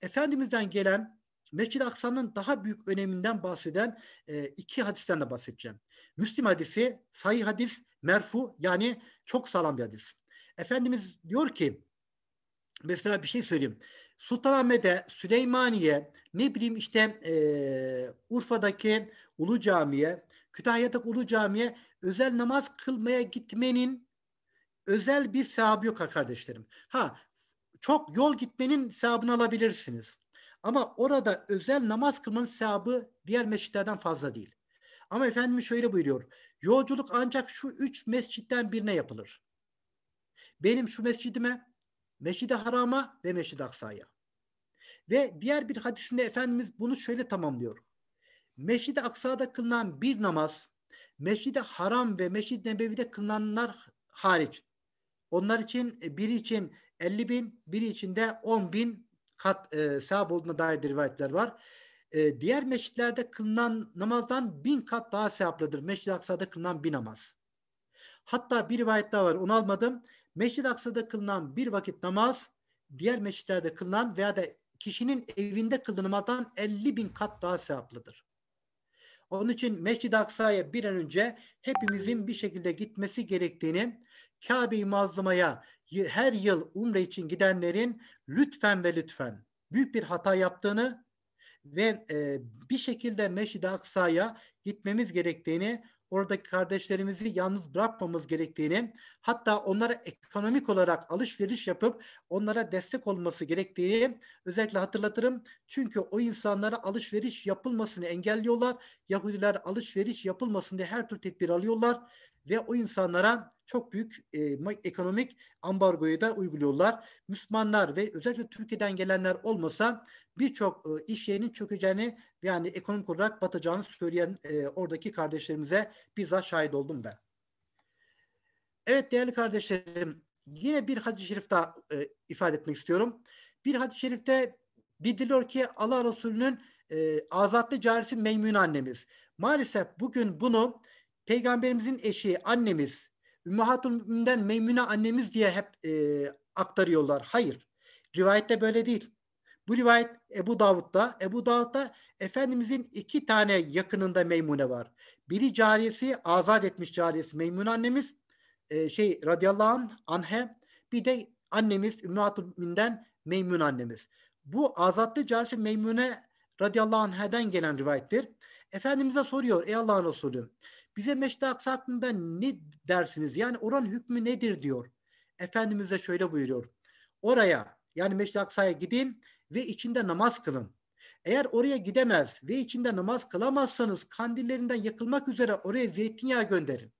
Efendimiz'den gelen Mescid-i Aksa'nın daha büyük öneminden bahseden e, iki hadisten de bahsedeceğim. Müslim hadisi, sahih hadis, merfu yani çok sağlam bir hadis. Efendimiz diyor ki mesela bir şey söyleyeyim. Sultanahmet'e, Süleymaniye, ne bileyim işte e, Urfa'daki Ulu Cami'ye, Kütahya'daki Ulu Cami'ye özel namaz kılmaya gitmenin özel bir sevabı yok kardeşlerim. Ha çok yol gitmenin sevabını alabilirsiniz. Ama orada özel namaz kılmanın sevabı diğer mescitlerden fazla değil. Ama Efendimiz şöyle buyuruyor. Yolculuk ancak şu üç mescitten birine yapılır. Benim şu mescidime, Mescid-i Haram'a ve Mescid-i Aksa'ya. Ve diğer bir hadisinde Efendimiz bunu şöyle tamamlıyor. Mescid-i Aksa'da kılınan bir namaz, Mescid-i Haram ve Mescid-i Nebevi'de kılınanlar hariç. Onlar için e, biri için 50 bin, biri için de 10 bin kat e, sevap olduğuna dair de rivayetler var. E, diğer meşitlerde kılınan namazdan bin kat daha sevaplıdır. Meşid-i Aksa'da kılınan bir namaz. Hatta bir rivayet daha var onu almadım. Meşid-i Aksa'da kılınan bir vakit namaz diğer meşitlerde kılınan veya da kişinin evinde kılınmadan 50 bin kat daha sevaplıdır. Onun için Mescid-i Aksa'ya bir an önce hepimizin bir şekilde gitmesi gerektiğini, Kabe-i Mazluma'ya her yıl umre için gidenlerin lütfen ve lütfen büyük bir hata yaptığını ve e, bir şekilde Meşid-i Aksa'ya gitmemiz gerektiğini, oradaki kardeşlerimizi yalnız bırakmamız gerektiğini, hatta onlara ekonomik olarak alışveriş yapıp onlara destek olması gerektiğini özellikle hatırlatırım. Çünkü o insanlara alışveriş yapılmasını engelliyorlar. Yahudiler alışveriş yapılmasın her tür tedbir alıyorlar ve o insanlara çok büyük e, ekonomik ambargoyu da uyguluyorlar. Müslümanlar ve özellikle Türkiye'den gelenler olmasa birçok e, iş yerinin çökeceğini yani ekonomik olarak batacağını söyleyen e, oradaki kardeşlerimize bizzat şahit oldum ben. Evet değerli kardeşlerim yine bir hadis-i şerif daha e, ifade etmek istiyorum. Bir hadis-i şerifte bildiriyor ki Allah Resulü'nün e, azatlı carisi Meymun annemiz. Maalesef bugün bunu peygamberimizin eşi annemiz Ümmühatü'nden Meymune annemiz diye hep e, aktarıyorlar. Hayır. Rivayette böyle değil. Bu rivayet Ebu Davud'da. Ebu Davud'da Efendimizin iki tane yakınında Meymune var. Biri cariyesi, azat etmiş cariyesi Meymune annemiz. E, şey radıyallahu anh, anhe. Bir de annemiz Ümmühatü'nden Meymune annemiz. Bu azatlı cariyesi Meymune radıyallahu anh'den gelen rivayettir. Efendimiz'e soruyor ey Allah'ın Resulü bize meşte aksatında ne dersiniz? Yani oran hükmü nedir diyor. Efendimiz de şöyle buyuruyor. Oraya yani meşte aksaya gidin ve içinde namaz kılın. Eğer oraya gidemez ve içinde namaz kılamazsanız kandillerinden yakılmak üzere oraya zeytinyağı gönderin.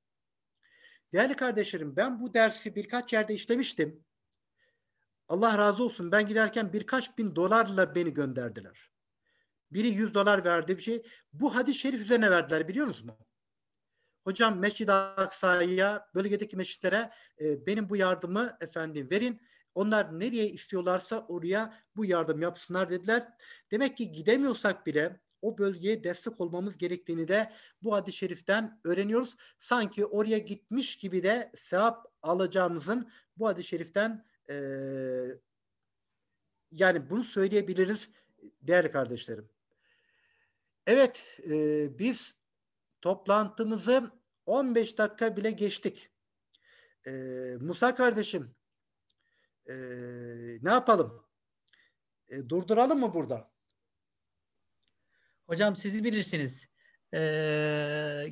Değerli kardeşlerim ben bu dersi birkaç yerde işlemiştim. Allah razı olsun ben giderken birkaç bin dolarla beni gönderdiler. Biri yüz dolar verdi bir şey. Bu hadis-i şerif üzerine verdiler biliyor musunuz? Hocam Mescid-i Aksa'ya, bölgedeki mescitlere e, benim bu yardımı efendim verin. Onlar nereye istiyorlarsa oraya bu yardım yapsınlar dediler. Demek ki gidemiyorsak bile o bölgeye destek olmamız gerektiğini de bu hadis-i şeriften öğreniyoruz. Sanki oraya gitmiş gibi de sevap alacağımızın bu hadis-i şeriften e, yani bunu söyleyebiliriz değerli kardeşlerim. Evet e, biz toplantımızı 15 dakika bile geçtik. Ee, Musa kardeşim e, ne yapalım? E, durduralım mı burada? Hocam sizi bilirsiniz. E,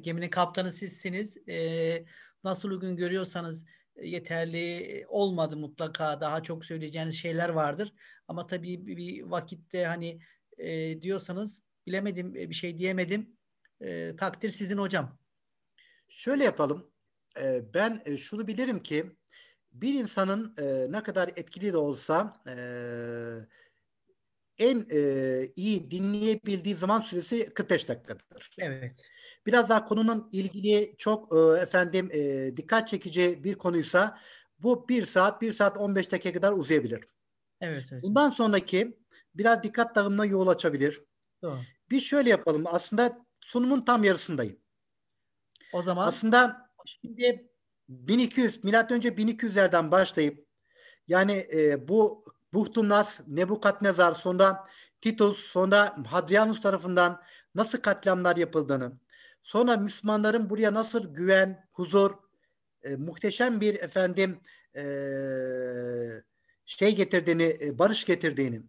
geminin kaptanı sizsiniz. E, nasıl uygun görüyorsanız e, yeterli olmadı mutlaka. Daha çok söyleyeceğiniz şeyler vardır. Ama tabii bir vakitte hani e, diyorsanız bilemedim e, bir şey diyemedim. E, takdir sizin hocam. Şöyle yapalım. E, ben e, şunu bilirim ki bir insanın e, ne kadar etkili de olsa e, en e, iyi dinleyebildiği zaman süresi 45 dakikadır. Evet. Biraz daha konunun ilgili çok e, efendim e, dikkat çekici bir konuysa bu bir saat, bir saat 15 dakika kadar uzayabilir. Evet, evet. Bundan sonraki biraz dikkat dağılımına yol açabilir. Doğru. Bir şöyle yapalım. Aslında sunumun tam yarısındayım. O zaman aslında şimdi 1200 milattan önce 1200'lerden başlayıp yani e, bu Buhtumnas, Nebukadnezar sonra Titus sonra Hadrianus tarafından nasıl katliamlar yapıldığını sonra Müslümanların buraya nasıl güven, huzur, e, muhteşem bir efendim e, şey getirdiğini, e, barış getirdiğini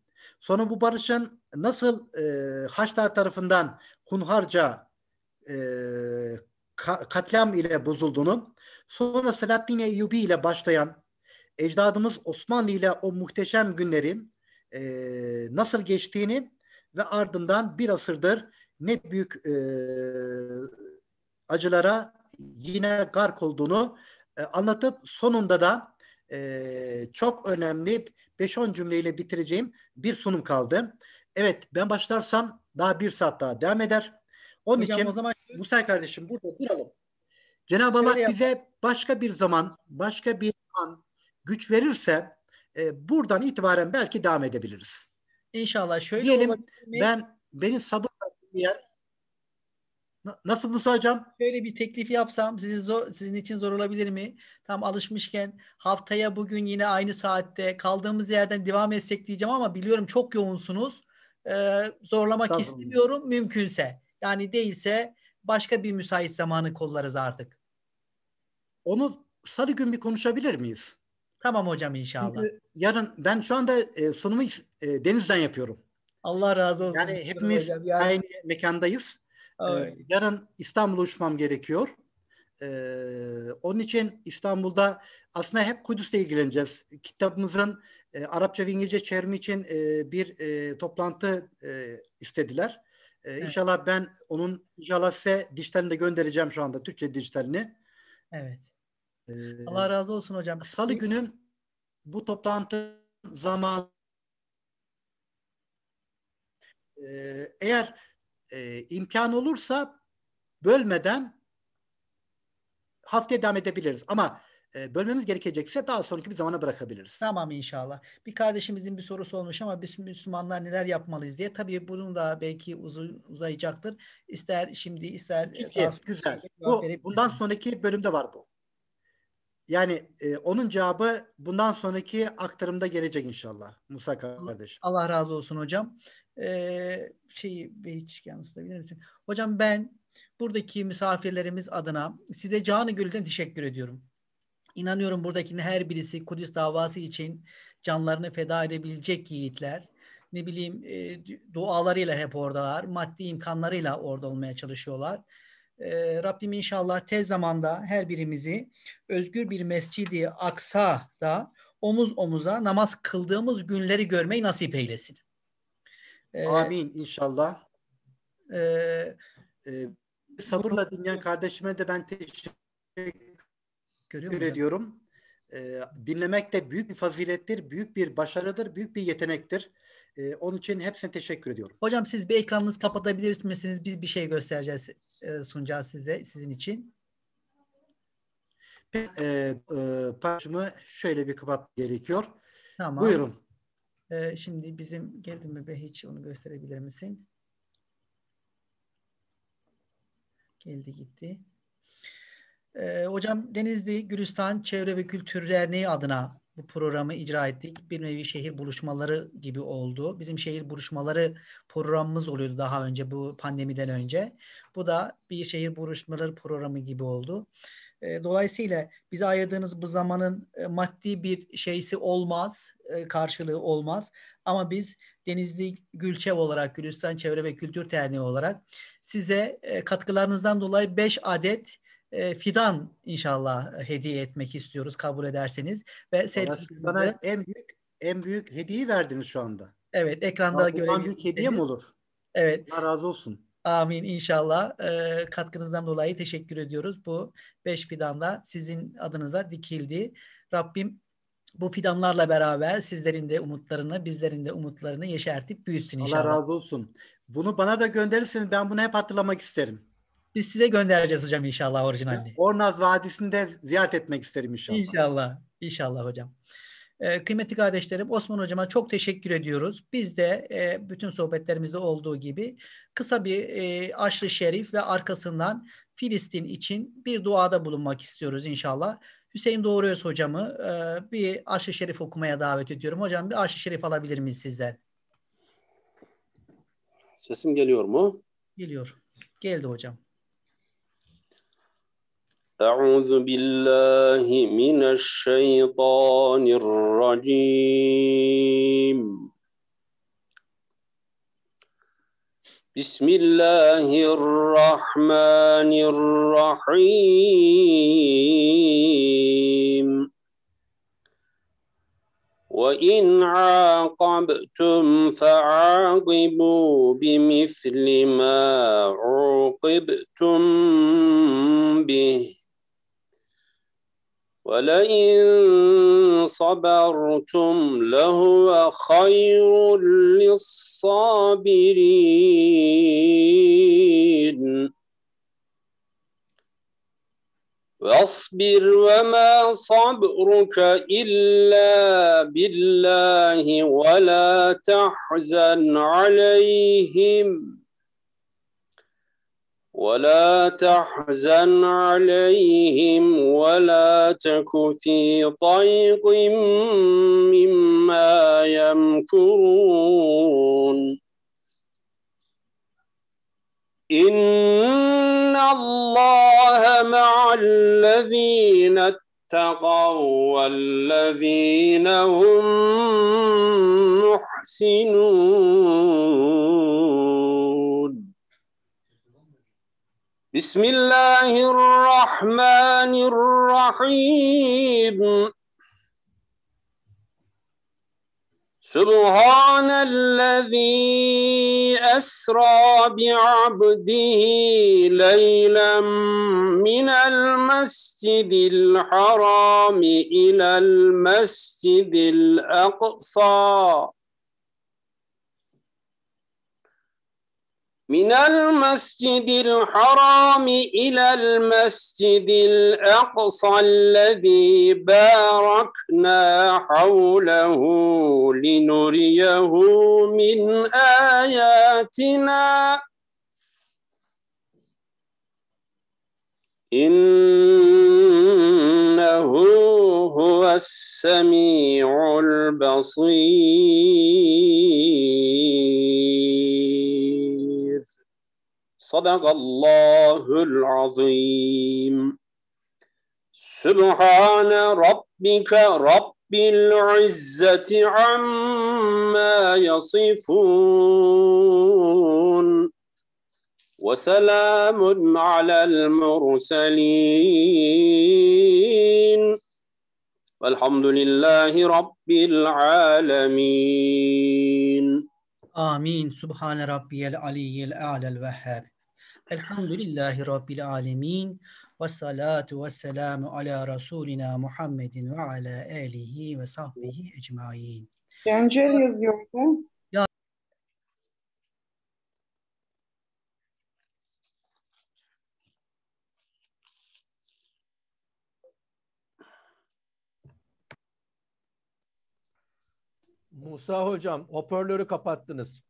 Sonra bu barışın nasıl e, Haçlı tarafından Hunharca e, ka katliam ile bozulduğunu, sonra Selahaddin Eyyubi ile başlayan ecdadımız Osmanlı ile o muhteşem günlerin e, nasıl geçtiğini ve ardından bir asırdır ne büyük e, acılara yine gark olduğunu e, anlatıp sonunda da e, çok önemli 5-10 cümleyle bitireceğim bir sunum kaldı. Evet ben başlarsam daha bir saat daha devam eder. Onun Hocam, için o zaman... Musa kardeşim burada duralım. Cenab-ı Allah yap. bize başka bir zaman, başka bir an güç verirse e, buradan itibaren belki devam edebiliriz. İnşallah şöyle Diyelim, olabilir mi? Ben, beni sabırla dinleyen Nasıl Musa Hocam? Şöyle bir teklifi yapsam sizin, zor, sizin için zor olabilir mi? Tam alışmışken haftaya bugün yine aynı saatte kaldığımız yerden devam etsek diyeceğim ama biliyorum çok yoğunsunuz. Ee, zorlamak Tabii. istemiyorum mümkünse. Yani değilse başka bir müsait zamanı kollarız artık. Onu salı gün bir konuşabilir miyiz? Tamam hocam inşallah. Çünkü yarın ben şu anda e, sunumu e, denizden yapıyorum. Allah razı olsun. Yani hepimiz yani. aynı mekandayız. Ee, yarın İstanbul'a uçmam gerekiyor. Ee, onun için İstanbul'da aslında hep Kudüs'le ilgileneceğiz. Kitabımızın e, Arapça ve İngilizce çevrimi için e, bir e, toplantı e, istediler. E, evet. İnşallah ben onun inşallah size dijitalini de göndereceğim şu anda Türkçe dijitalini. Evet. Ee, Allah razı olsun hocam. Salı günü bu toplantı zamanı ee, eğer e, imkan olursa bölmeden haftaya devam edebiliriz. Ama e, bölmemiz gerekecekse daha sonraki bir zamana bırakabiliriz. Tamam inşallah. Bir kardeşimizin bir sorusu olmuş ama biz Müslümanlar neler yapmalıyız diye. Tabii bunun da belki uzun uzayacaktır. İster şimdi ister Peki, daha güzel. Bu, bundan sonraki bölümde var bu. Yani e, onun cevabı bundan sonraki aktarımda gelecek inşallah Musa kardeş. Allah razı olsun hocam e, şeyi hiç yansıtabilir misin? Hocam ben buradaki misafirlerimiz adına size canı Gül'den teşekkür ediyorum. İnanıyorum buradakinin her birisi Kudüs davası için canlarını feda edebilecek yiğitler. Ne bileyim e, dualarıyla hep oradalar. Maddi imkanlarıyla orada olmaya çalışıyorlar. E, Rabbim inşallah tez zamanda her birimizi özgür bir mescidi aksa da omuz omuza namaz kıldığımız günleri görmeyi nasip eylesin. Ee, Amin inşallah. E, e, sabırla dinleyen kardeşime de ben teşekkür ediyorum. E, dinlemek de büyük bir fazilettir, büyük bir başarıdır, büyük bir yetenektir. E, onun için hepsine teşekkür ediyorum. Hocam siz bir ekranınızı kapatabilir misiniz? Biz bir şey göstereceğiz, e, sunacağız size, sizin için. E, e, paylaşımı şöyle bir kapat gerekiyor. Tamam. Buyurun. Ee, şimdi bizim geldi mi be hiç onu gösterebilir misin? Geldi gitti. Ee, hocam Denizli Gülistan Çevre ve Kültür Derneği adına bu programı icra ettik. Bir nevi şehir buluşmaları gibi oldu. Bizim şehir buluşmaları programımız oluyordu daha önce bu pandemiden önce. Bu da bir şehir buluşmaları programı gibi oldu. Dolayısıyla bize ayırdığınız bu zamanın e, maddi bir şeysi olmaz, e, karşılığı olmaz. Ama biz Denizli Gülçev olarak, Gülistan Çevre ve Kültür Derneği olarak size e, katkılarınızdan dolayı 5 adet e, fidan inşallah e, hediye etmek istiyoruz kabul ederseniz ve bana, siz bana en büyük en büyük hediye verdiniz şu anda. Evet ekranda görebilirsiniz. büyük hediye mi olur? Evet. Allah razı olsun. Amin inşallah. E, katkınızdan dolayı teşekkür ediyoruz. Bu beş fidan da sizin adınıza dikildi. Rabbim bu fidanlarla beraber sizlerin de umutlarını, bizlerin de umutlarını yeşertip büyütsün inşallah. Allah razı olsun. Bunu bana da gönderirsiniz. Ben bunu hep hatırlamak isterim. Biz size göndereceğiz hocam inşallah orijinalini. Ornaz Vadisi'nde ziyaret etmek isterim inşallah. İnşallah. İnşallah hocam. Ee, kıymetli kardeşlerim Osman hocama çok teşekkür ediyoruz. Biz de e, bütün sohbetlerimizde olduğu gibi kısa bir e, aşrı şerif ve arkasından Filistin için bir duada bulunmak istiyoruz inşallah. Hüseyin Doğruöz hocamı e, bir aşlı şerif okumaya davet ediyorum. Hocam bir aşlı şerif alabilir miyiz sizden? Sesim geliyor mu? Geliyor. Geldi hocam. أعوذ بالله من الشيطان الرجيم بسم الله الرحمن الرحيم وإن عاقبتم فعاقبوا بمثل ما عوقبتم به ولئن صبرتم لهو خير للصابرين واصبر وما صبرك إلا بالله ولا تحزن عليهم ولا تحزن عليهم ولا تك في ضيق مما يمكرون إن الله مع الذين اتقوا والذين هم محسنون بسم الله الرحمن الرحيم سبحان الذي أسرى بعبده ليلا من المسجد الحرام إلى المسجد الأقصى من المسجد الحرام إلى المسجد الأقصى الذي باركنا حوله لنريه من آياتنا إنه هو السميع البصير صدق الله العظيم سبحان ربك رب العزة عما يصفون وسلام على المرسلين والحمد لله رب العالمين آمين سبحان ربي العلي الأعلى الوهاب Elhamdülillahi Rabbil alemin. Ve salatu ve selamu ala Rasulina Muhammedin ve ala alihi ve sahbihi ecmain. Cancel ee, yazıyordu. Ya. Musa hocam hoparlörü kapattınız.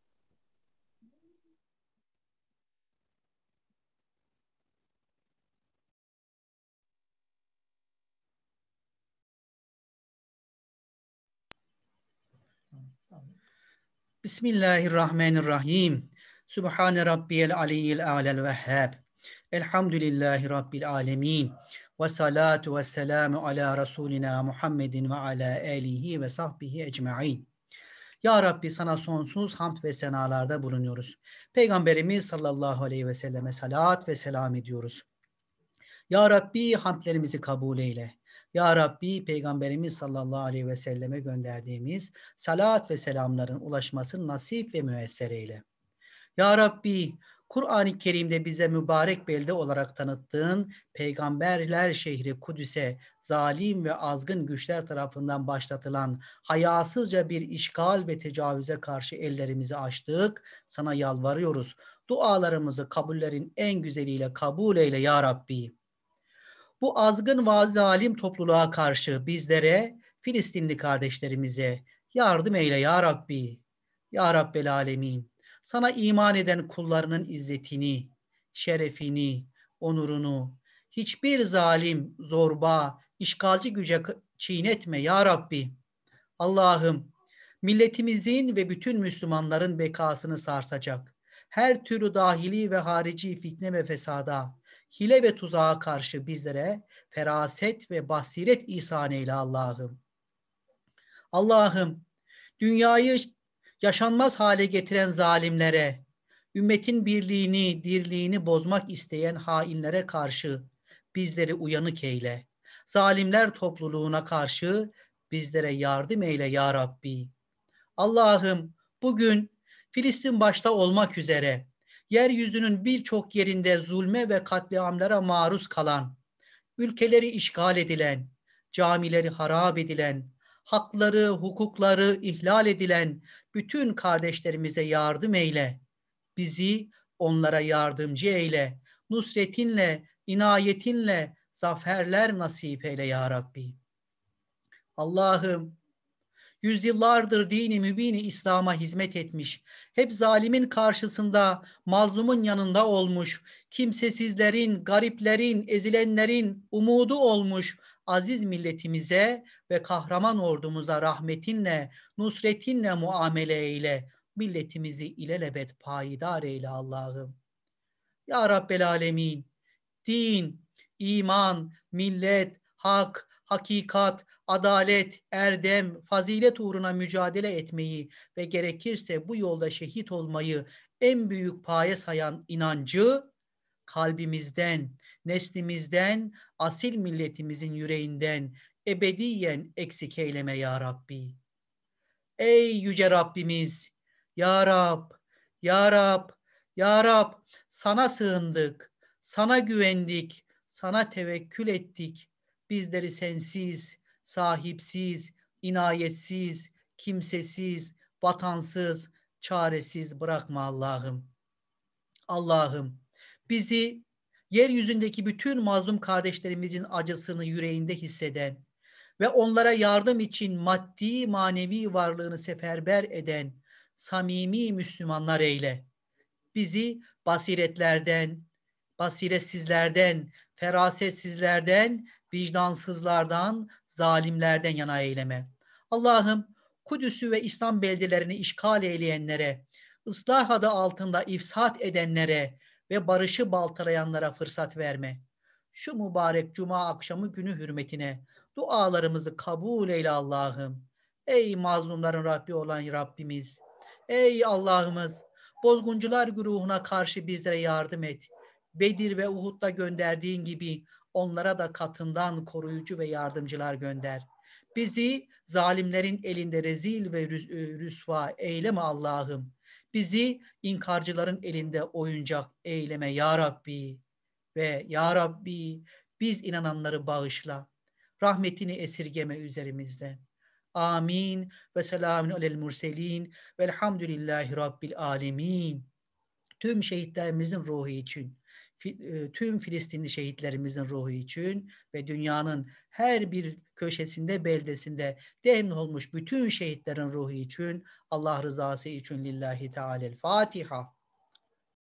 Bismillahirrahmanirrahim. Subhane Rabbiyel Aliyyil Alel Vehhab. Elhamdülillahi Rabbil Alemin. Ve salatu ve selamu ala Rasulina Muhammedin ve ala alihi ve sahbihi ecma'in. Ya Rabbi sana sonsuz hamd ve senalarda bulunuyoruz. Peygamberimiz sallallahu aleyhi ve selleme salat ve selam ediyoruz. Ya Rabbi hamdlerimizi kabul eyle. Ya Rabbi Peygamberimiz sallallahu aleyhi ve selleme gönderdiğimiz salat ve selamların ulaşmasını nasip ve müesser eyle. Ya Rabbi Kur'an-ı Kerim'de bize mübarek belde olarak tanıttığın peygamberler şehri Kudüs'e zalim ve azgın güçler tarafından başlatılan hayasızca bir işgal ve tecavüze karşı ellerimizi açtık. Sana yalvarıyoruz. Dualarımızı kabullerin en güzeliyle kabul eyle ya Rabbi bu azgın ve zalim topluluğa karşı bizlere, Filistinli kardeşlerimize yardım eyle ya Rabbi. Ya Rabbel Alemin. Sana iman eden kullarının izzetini, şerefini, onurunu, hiçbir zalim, zorba, işgalci güce çiğnetme ya Rabbi. Allah'ım milletimizin ve bütün Müslümanların bekasını sarsacak her türlü dahili ve harici fitne ve fesada hile ve tuzağa karşı bizlere feraset ve basiret ihsan eyle Allah'ım. Allah'ım dünyayı yaşanmaz hale getiren zalimlere, ümmetin birliğini, dirliğini bozmak isteyen hainlere karşı bizleri uyanık eyle. Zalimler topluluğuna karşı bizlere yardım eyle ya Rabbi. Allah'ım bugün Filistin başta olmak üzere yeryüzünün birçok yerinde zulme ve katliamlara maruz kalan, ülkeleri işgal edilen, camileri harap edilen, hakları, hukukları ihlal edilen bütün kardeşlerimize yardım eyle. Bizi onlara yardımcı eyle. Nusretinle, inayetinle zaferler nasip eyle ya Rabbi. Allah'ım yüzyıllardır dini mübini İslam'a hizmet etmiş, hep zalimin karşısında, mazlumun yanında olmuş, kimsesizlerin, gariplerin, ezilenlerin umudu olmuş, aziz milletimize ve kahraman ordumuza rahmetinle, nusretinle muamele eyle, milletimizi ilelebet payidar eyle Allah'ım. Ya Rabbel Alemin, din, iman, millet, hak, hakikat, adalet, erdem, fazilet uğruna mücadele etmeyi ve gerekirse bu yolda şehit olmayı en büyük paye sayan inancı kalbimizden, neslimizden, asil milletimizin yüreğinden ebediyen eksik eyleme ya Rabbi. Ey yüce Rabbimiz, ya Rab, ya Rab, ya Rab sana sığındık, sana güvendik, sana tevekkül ettik bizleri sensiz, sahipsiz, inayetsiz, kimsesiz, vatansız, çaresiz bırakma Allah'ım. Allah'ım bizi yeryüzündeki bütün mazlum kardeşlerimizin acısını yüreğinde hisseden ve onlara yardım için maddi manevi varlığını seferber eden samimi Müslümanlar eyle. Bizi basiretlerden, basiretsizlerden, ferasetsizlerden, vicdansızlardan, zalimlerden yana eyleme. Allah'ım Kudüs'ü ve İslam beldelerini işgal eyleyenlere, ıslah adı altında ifsat edenlere ve barışı baltalayanlara fırsat verme. Şu mübarek cuma akşamı günü hürmetine dualarımızı kabul eyle Allah'ım. Ey mazlumların Rabbi olan Rabbimiz. Ey Allah'ımız bozguncular güruhuna karşı bizlere yardım et. Bedir ve Uhud'da gönderdiğin gibi onlara da katından koruyucu ve yardımcılar gönder. Bizi zalimlerin elinde rezil ve e, rüsva eyleme Allah'ım. Bizi inkarcıların elinde oyuncak eyleme ya Rabbi. Ve ya Rabbi biz inananları bağışla. Rahmetini esirgeme üzerimizde. Amin ve selamun alel murselin velhamdülillahi rabbil alemin. Tüm şehitlerimizin ruhu için e, tüm Filistinli şehitlerimizin ruhu için ve dünyanın her bir köşesinde, beldesinde demholmuş bütün şehitlerin ruhu için, Allah rızası için lillahi teala. Fatiha.